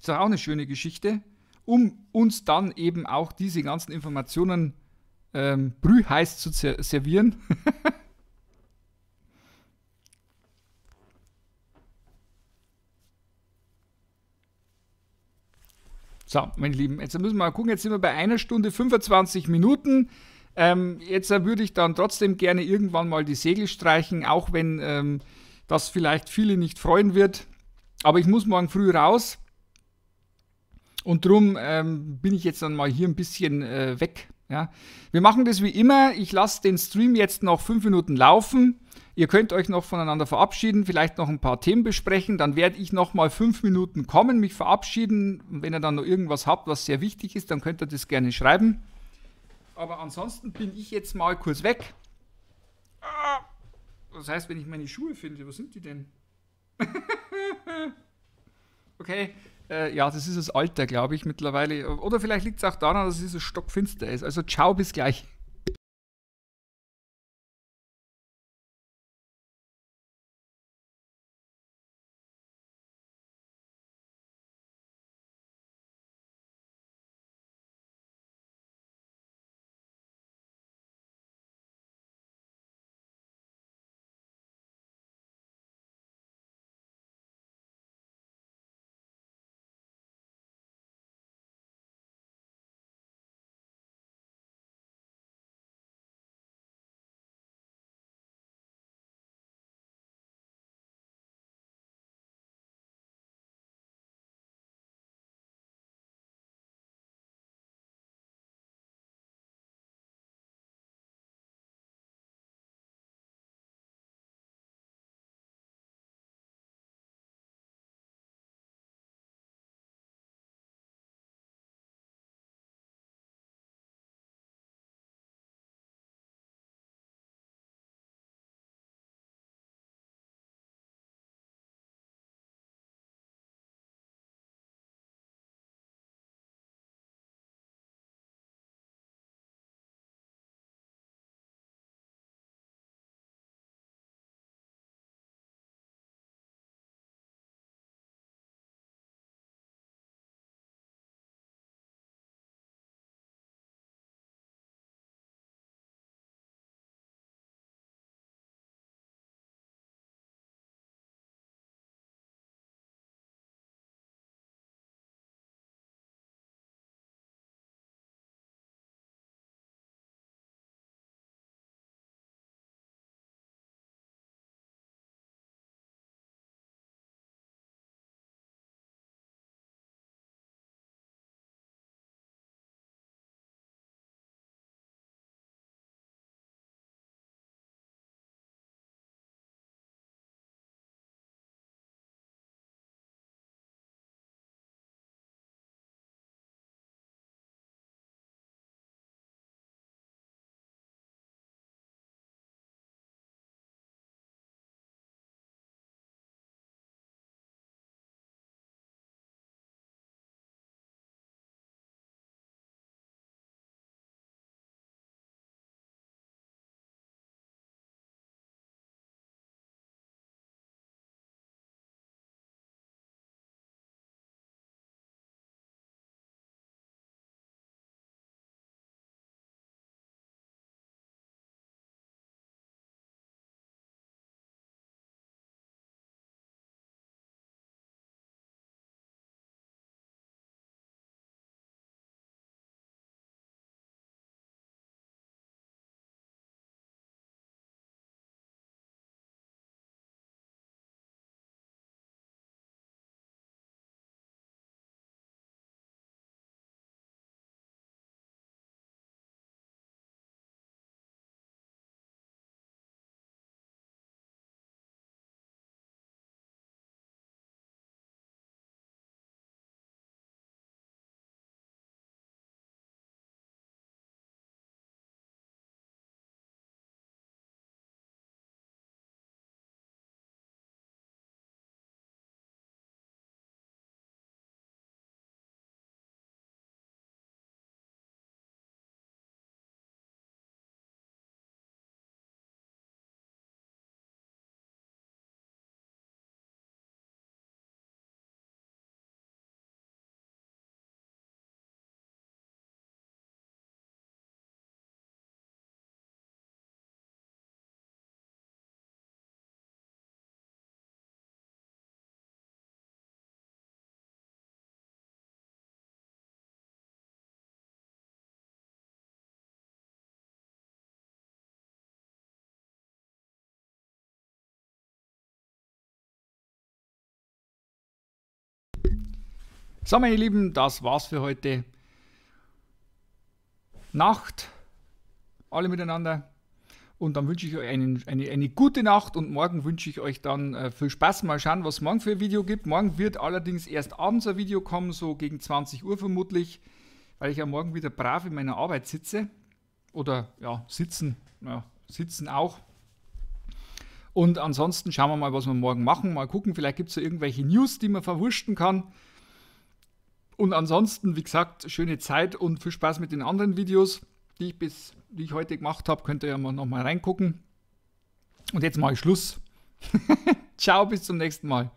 Ist auch eine schöne Geschichte, um uns dann eben auch diese ganzen Informationen ähm, brühheiß zu servieren. so, meine Lieben, jetzt müssen wir mal gucken, jetzt sind wir bei einer Stunde 25 Minuten. Ähm, jetzt äh, würde ich dann trotzdem gerne irgendwann mal die Segel streichen, auch wenn ähm, das vielleicht viele nicht freuen wird. Aber ich muss morgen früh raus. Und drum ähm, bin ich jetzt dann mal hier ein bisschen äh, weg. Ja. Wir machen das wie immer. Ich lasse den Stream jetzt noch fünf Minuten laufen. Ihr könnt euch noch voneinander verabschieden, vielleicht noch ein paar Themen besprechen. Dann werde ich noch mal fünf Minuten kommen, mich verabschieden. Und wenn ihr dann noch irgendwas habt, was sehr wichtig ist, dann könnt ihr das gerne schreiben. Aber ansonsten bin ich jetzt mal kurz weg. das ah, heißt, wenn ich meine Schuhe finde, wo sind die denn? okay, äh, ja, das ist das Alter, glaube ich, mittlerweile. Oder vielleicht liegt es auch daran, dass es so stockfinster ist. Also ciao, bis gleich. So, meine Lieben, das war's für heute. Nacht, alle miteinander. Und dann wünsche ich euch einen, eine, eine gute Nacht und morgen wünsche ich euch dann äh, viel Spaß. Mal schauen, was es morgen für ein Video gibt. Morgen wird allerdings erst abends ein Video kommen, so gegen 20 Uhr vermutlich, weil ich ja morgen wieder brav in meiner Arbeit sitze. Oder ja, sitzen. Ja, sitzen auch. Und ansonsten schauen wir mal, was wir morgen machen. Mal gucken, vielleicht gibt es ja irgendwelche News, die man verwurschten kann. Und ansonsten, wie gesagt, schöne Zeit und viel Spaß mit den anderen Videos, die ich bis, die ich heute gemacht habe. Könnt ihr ja mal nochmal reingucken. Und jetzt mache ich Schluss. Ciao, bis zum nächsten Mal.